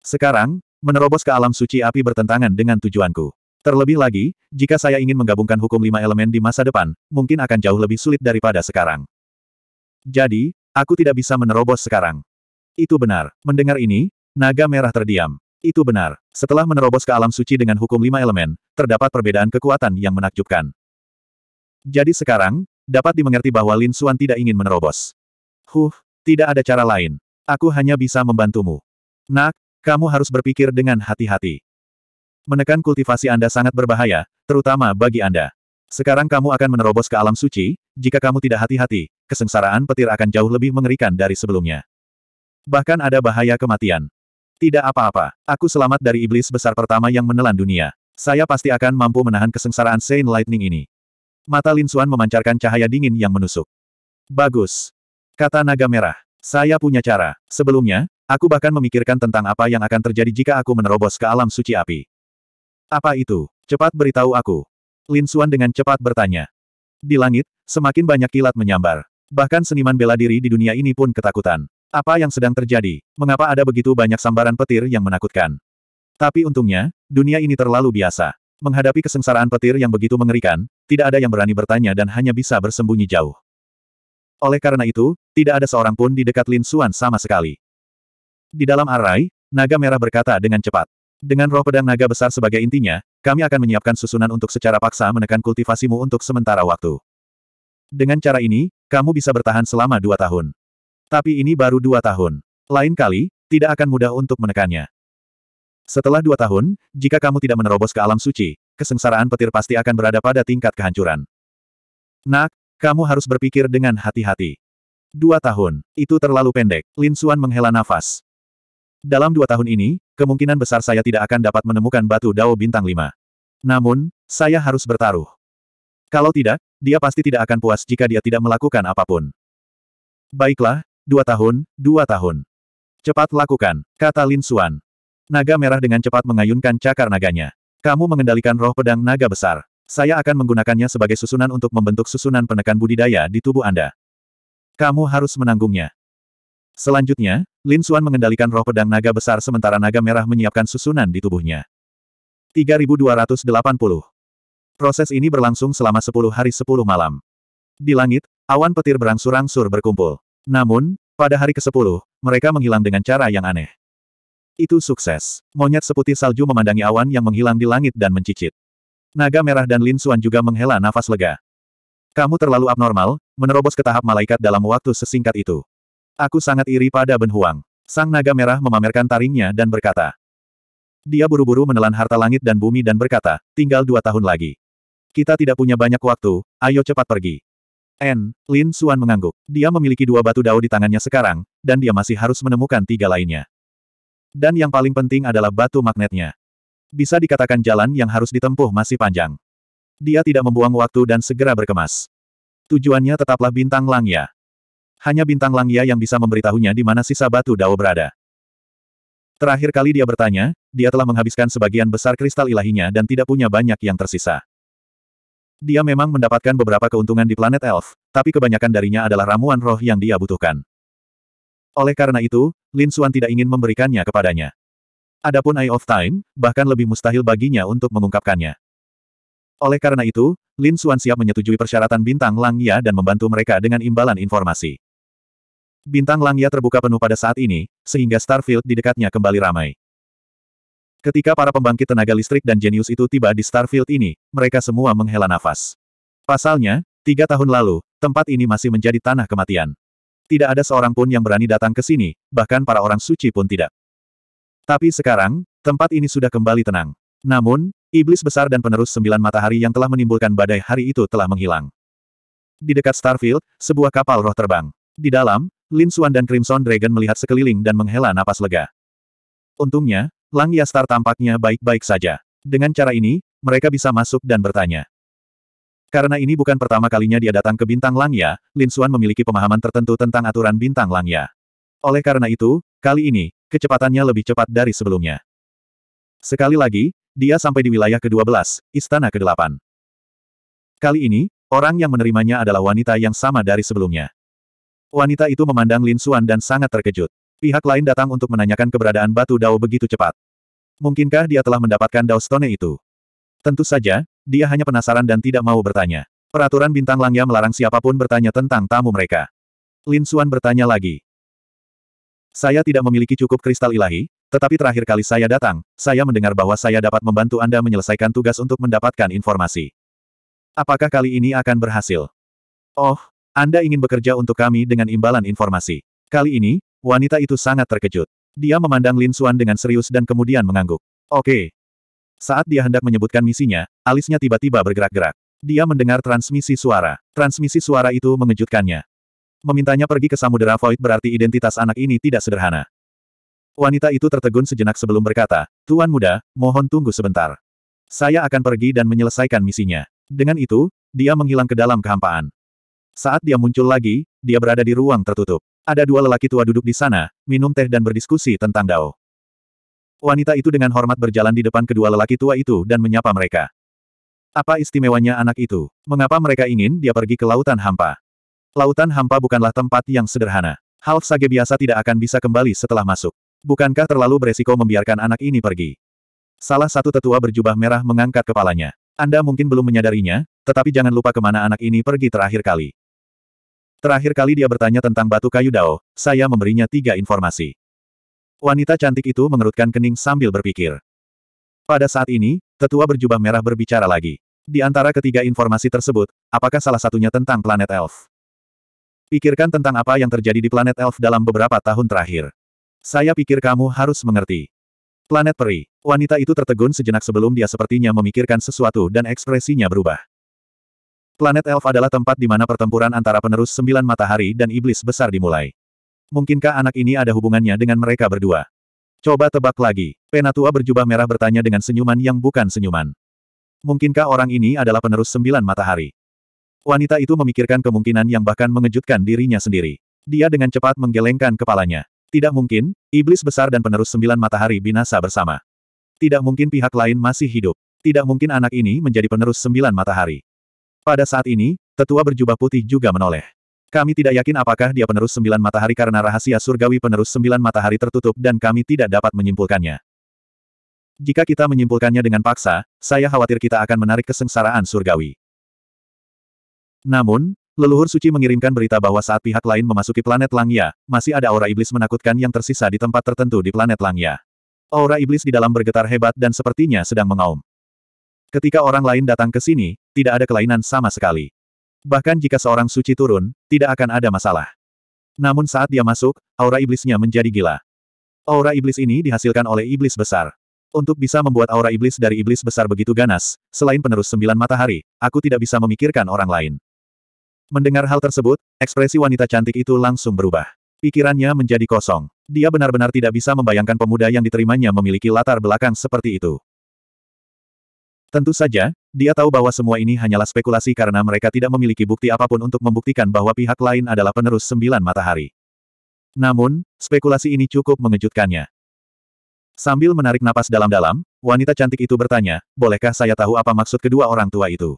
Sekarang, Menerobos ke alam suci api bertentangan dengan tujuanku. Terlebih lagi, jika saya ingin menggabungkan hukum lima elemen di masa depan, mungkin akan jauh lebih sulit daripada sekarang. Jadi, aku tidak bisa menerobos sekarang. Itu benar. Mendengar ini, naga merah terdiam. Itu benar. Setelah menerobos ke alam suci dengan hukum lima elemen, terdapat perbedaan kekuatan yang menakjubkan. Jadi sekarang, dapat dimengerti bahwa Lin Xuan tidak ingin menerobos. Huh, tidak ada cara lain. Aku hanya bisa membantumu. Nak, kamu harus berpikir dengan hati-hati. Menekan kultivasi Anda sangat berbahaya, terutama bagi Anda. Sekarang kamu akan menerobos ke alam suci, jika kamu tidak hati-hati, kesengsaraan petir akan jauh lebih mengerikan dari sebelumnya. Bahkan ada bahaya kematian. Tidak apa-apa, aku selamat dari iblis besar pertama yang menelan dunia. Saya pasti akan mampu menahan kesengsaraan Saint Lightning ini. Mata Lin Xuan memancarkan cahaya dingin yang menusuk. Bagus. Kata naga merah. Saya punya cara. Sebelumnya, Aku bahkan memikirkan tentang apa yang akan terjadi jika aku menerobos ke alam suci api. Apa itu? Cepat beritahu aku. Lin Xuan dengan cepat bertanya. Di langit, semakin banyak kilat menyambar. Bahkan seniman bela diri di dunia ini pun ketakutan. Apa yang sedang terjadi? Mengapa ada begitu banyak sambaran petir yang menakutkan? Tapi untungnya, dunia ini terlalu biasa. Menghadapi kesengsaraan petir yang begitu mengerikan, tidak ada yang berani bertanya dan hanya bisa bersembunyi jauh. Oleh karena itu, tidak ada seorang pun di dekat Lin Xuan sama sekali. Di dalam arai, naga merah berkata dengan cepat. Dengan roh pedang naga besar sebagai intinya, kami akan menyiapkan susunan untuk secara paksa menekan kultivasimu untuk sementara waktu. Dengan cara ini, kamu bisa bertahan selama dua tahun. Tapi ini baru dua tahun. Lain kali, tidak akan mudah untuk menekannya. Setelah dua tahun, jika kamu tidak menerobos ke alam suci, kesengsaraan petir pasti akan berada pada tingkat kehancuran. Nak, kamu harus berpikir dengan hati-hati. Dua tahun, itu terlalu pendek. Lin Xuan menghela nafas. Dalam dua tahun ini, kemungkinan besar saya tidak akan dapat menemukan batu dao bintang lima. Namun, saya harus bertaruh. Kalau tidak, dia pasti tidak akan puas jika dia tidak melakukan apapun. Baiklah, dua tahun, dua tahun. Cepat lakukan, kata Lin Xuan. Naga merah dengan cepat mengayunkan cakar naganya. Kamu mengendalikan roh pedang naga besar. Saya akan menggunakannya sebagai susunan untuk membentuk susunan penekan budidaya di tubuh Anda. Kamu harus menanggungnya. Selanjutnya, Lin Xuan mengendalikan roh pedang naga besar sementara naga merah menyiapkan susunan di tubuhnya. 3280. Proses ini berlangsung selama 10 hari 10 malam. Di langit, awan petir berangsur-angsur berkumpul. Namun, pada hari ke-10, mereka menghilang dengan cara yang aneh. Itu sukses. Monyet seputih salju memandangi awan yang menghilang di langit dan mencicit. Naga merah dan Lin Xuan juga menghela nafas lega. Kamu terlalu abnormal, menerobos ke tahap malaikat dalam waktu sesingkat itu. Aku sangat iri pada Ben Huang. Sang naga merah memamerkan taringnya dan berkata. Dia buru-buru menelan harta langit dan bumi dan berkata, tinggal dua tahun lagi. Kita tidak punya banyak waktu, ayo cepat pergi. N. Lin Suan mengangguk. Dia memiliki dua batu dao di tangannya sekarang, dan dia masih harus menemukan tiga lainnya. Dan yang paling penting adalah batu magnetnya. Bisa dikatakan jalan yang harus ditempuh masih panjang. Dia tidak membuang waktu dan segera berkemas. Tujuannya tetaplah bintang Langya. Hanya bintang Langia yang bisa memberitahunya di mana sisa batu Dao berada. Terakhir kali dia bertanya, dia telah menghabiskan sebagian besar kristal ilahinya dan tidak punya banyak yang tersisa. Dia memang mendapatkan beberapa keuntungan di planet Elf, tapi kebanyakan darinya adalah ramuan roh yang dia butuhkan. Oleh karena itu, Lin Xuan tidak ingin memberikannya kepadanya. Adapun Eye of Time, bahkan lebih mustahil baginya untuk mengungkapkannya. Oleh karena itu, Lin Xuan siap menyetujui persyaratan bintang Langia dan membantu mereka dengan imbalan informasi. Bintang Langya terbuka penuh pada saat ini, sehingga Starfield di dekatnya kembali ramai. Ketika para pembangkit tenaga listrik dan jenius itu tiba di Starfield ini, mereka semua menghela nafas. Pasalnya, tiga tahun lalu, tempat ini masih menjadi tanah kematian. Tidak ada seorang pun yang berani datang ke sini, bahkan para orang suci pun tidak. Tapi sekarang, tempat ini sudah kembali tenang. Namun, iblis besar dan penerus sembilan matahari yang telah menimbulkan badai hari itu telah menghilang. Di dekat Starfield, sebuah kapal roh terbang. Di dalam, Lin Suan dan Crimson Dragon melihat sekeliling dan menghela napas lega. Untungnya, Lang Yastar tampaknya baik-baik saja. Dengan cara ini, mereka bisa masuk dan bertanya. Karena ini bukan pertama kalinya dia datang ke Bintang Langya, Lin Suan memiliki pemahaman tertentu tentang aturan Bintang Langya. Oleh karena itu, kali ini, kecepatannya lebih cepat dari sebelumnya. Sekali lagi, dia sampai di wilayah ke-12, Istana ke-8. Kali ini, orang yang menerimanya adalah wanita yang sama dari sebelumnya. Wanita itu memandang Lin Suan dan sangat terkejut. Pihak lain datang untuk menanyakan keberadaan batu dao begitu cepat. Mungkinkah dia telah mendapatkan dao stone itu? Tentu saja, dia hanya penasaran dan tidak mau bertanya. Peraturan bintang langya melarang siapapun bertanya tentang tamu mereka. Lin Suan bertanya lagi. Saya tidak memiliki cukup kristal ilahi, tetapi terakhir kali saya datang, saya mendengar bahwa saya dapat membantu Anda menyelesaikan tugas untuk mendapatkan informasi. Apakah kali ini akan berhasil? Oh, anda ingin bekerja untuk kami dengan imbalan informasi. Kali ini, wanita itu sangat terkejut. Dia memandang Lin Xuan dengan serius dan kemudian mengangguk. Oke. Saat dia hendak menyebutkan misinya, alisnya tiba-tiba bergerak-gerak. Dia mendengar transmisi suara. Transmisi suara itu mengejutkannya. Memintanya pergi ke Samudera Void berarti identitas anak ini tidak sederhana. Wanita itu tertegun sejenak sebelum berkata, Tuan muda, mohon tunggu sebentar. Saya akan pergi dan menyelesaikan misinya. Dengan itu, dia menghilang ke dalam kehampaan. Saat dia muncul lagi, dia berada di ruang tertutup. Ada dua lelaki tua duduk di sana, minum teh dan berdiskusi tentang Dao. Wanita itu dengan hormat berjalan di depan kedua lelaki tua itu dan menyapa mereka. Apa istimewanya anak itu? Mengapa mereka ingin dia pergi ke lautan hampa? Lautan hampa bukanlah tempat yang sederhana. Half sage biasa tidak akan bisa kembali setelah masuk. Bukankah terlalu beresiko membiarkan anak ini pergi? Salah satu tetua berjubah merah mengangkat kepalanya. Anda mungkin belum menyadarinya, tetapi jangan lupa kemana anak ini pergi terakhir kali. Terakhir kali dia bertanya tentang batu kayu Dao, saya memberinya tiga informasi. Wanita cantik itu mengerutkan kening sambil berpikir. Pada saat ini, tetua berjubah merah berbicara lagi. Di antara ketiga informasi tersebut, apakah salah satunya tentang planet elf? Pikirkan tentang apa yang terjadi di planet elf dalam beberapa tahun terakhir. Saya pikir kamu harus mengerti. Planet peri. Wanita itu tertegun sejenak sebelum dia sepertinya memikirkan sesuatu dan ekspresinya berubah. Planet Elf adalah tempat di mana pertempuran antara penerus sembilan matahari dan iblis besar dimulai. Mungkinkah anak ini ada hubungannya dengan mereka berdua? Coba tebak lagi. Penatua berjubah merah bertanya dengan senyuman yang bukan senyuman. Mungkinkah orang ini adalah penerus sembilan matahari? Wanita itu memikirkan kemungkinan yang bahkan mengejutkan dirinya sendiri. Dia dengan cepat menggelengkan kepalanya. Tidak mungkin, iblis besar dan penerus sembilan matahari binasa bersama. Tidak mungkin pihak lain masih hidup. Tidak mungkin anak ini menjadi penerus sembilan matahari. Pada saat ini, tetua berjubah putih juga menoleh. Kami tidak yakin apakah dia penerus sembilan matahari karena rahasia surgawi penerus sembilan matahari tertutup dan kami tidak dapat menyimpulkannya. Jika kita menyimpulkannya dengan paksa, saya khawatir kita akan menarik kesengsaraan surgawi. Namun, leluhur suci mengirimkan berita bahwa saat pihak lain memasuki planet Langya, masih ada aura iblis menakutkan yang tersisa di tempat tertentu di planet Langya. Aura iblis di dalam bergetar hebat dan sepertinya sedang mengaum. Ketika orang lain datang ke sini, tidak ada kelainan sama sekali. Bahkan jika seorang suci turun, tidak akan ada masalah. Namun saat dia masuk, aura iblisnya menjadi gila. Aura iblis ini dihasilkan oleh iblis besar. Untuk bisa membuat aura iblis dari iblis besar begitu ganas, selain penerus sembilan matahari, aku tidak bisa memikirkan orang lain. Mendengar hal tersebut, ekspresi wanita cantik itu langsung berubah. Pikirannya menjadi kosong. Dia benar-benar tidak bisa membayangkan pemuda yang diterimanya memiliki latar belakang seperti itu. Tentu saja, dia tahu bahwa semua ini hanyalah spekulasi karena mereka tidak memiliki bukti apapun untuk membuktikan bahwa pihak lain adalah penerus sembilan matahari. Namun, spekulasi ini cukup mengejutkannya. Sambil menarik napas dalam-dalam, wanita cantik itu bertanya, bolehkah saya tahu apa maksud kedua orang tua itu?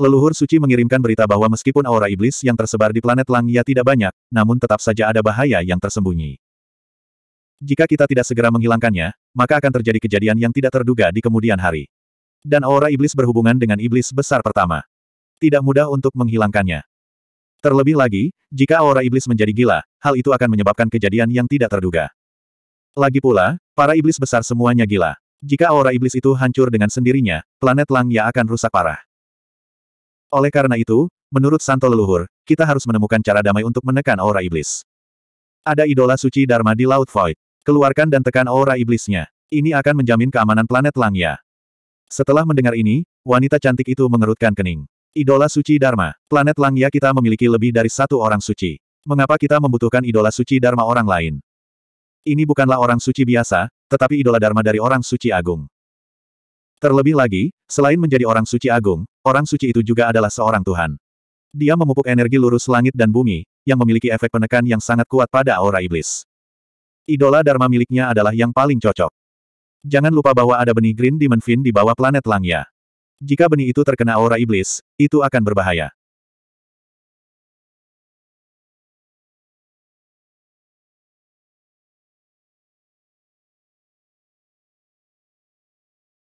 Leluhur suci mengirimkan berita bahwa meskipun aura iblis yang tersebar di planet Langia tidak banyak, namun tetap saja ada bahaya yang tersembunyi. Jika kita tidak segera menghilangkannya, maka akan terjadi kejadian yang tidak terduga di kemudian hari dan aura iblis berhubungan dengan iblis besar pertama. Tidak mudah untuk menghilangkannya. Terlebih lagi, jika aura iblis menjadi gila, hal itu akan menyebabkan kejadian yang tidak terduga. Lagi pula, para iblis besar semuanya gila. Jika aura iblis itu hancur dengan sendirinya, planet Langya akan rusak parah. Oleh karena itu, menurut Santo leluhur, kita harus menemukan cara damai untuk menekan aura iblis. Ada idola suci Dharma di Laut Void. Keluarkan dan tekan aura iblisnya. Ini akan menjamin keamanan planet Langya. Setelah mendengar ini, wanita cantik itu mengerutkan kening. Idola suci Dharma, planet Langya kita memiliki lebih dari satu orang suci. Mengapa kita membutuhkan idola suci Dharma orang lain? Ini bukanlah orang suci biasa, tetapi idola Dharma dari orang suci agung. Terlebih lagi, selain menjadi orang suci agung, orang suci itu juga adalah seorang Tuhan. Dia memupuk energi lurus langit dan bumi, yang memiliki efek penekan yang sangat kuat pada aura iblis. Idola Dharma miliknya adalah yang paling cocok. Jangan lupa bahwa ada benih Green Demon Fin di bawah planet Langya. Jika benih itu terkena aura iblis, itu akan berbahaya.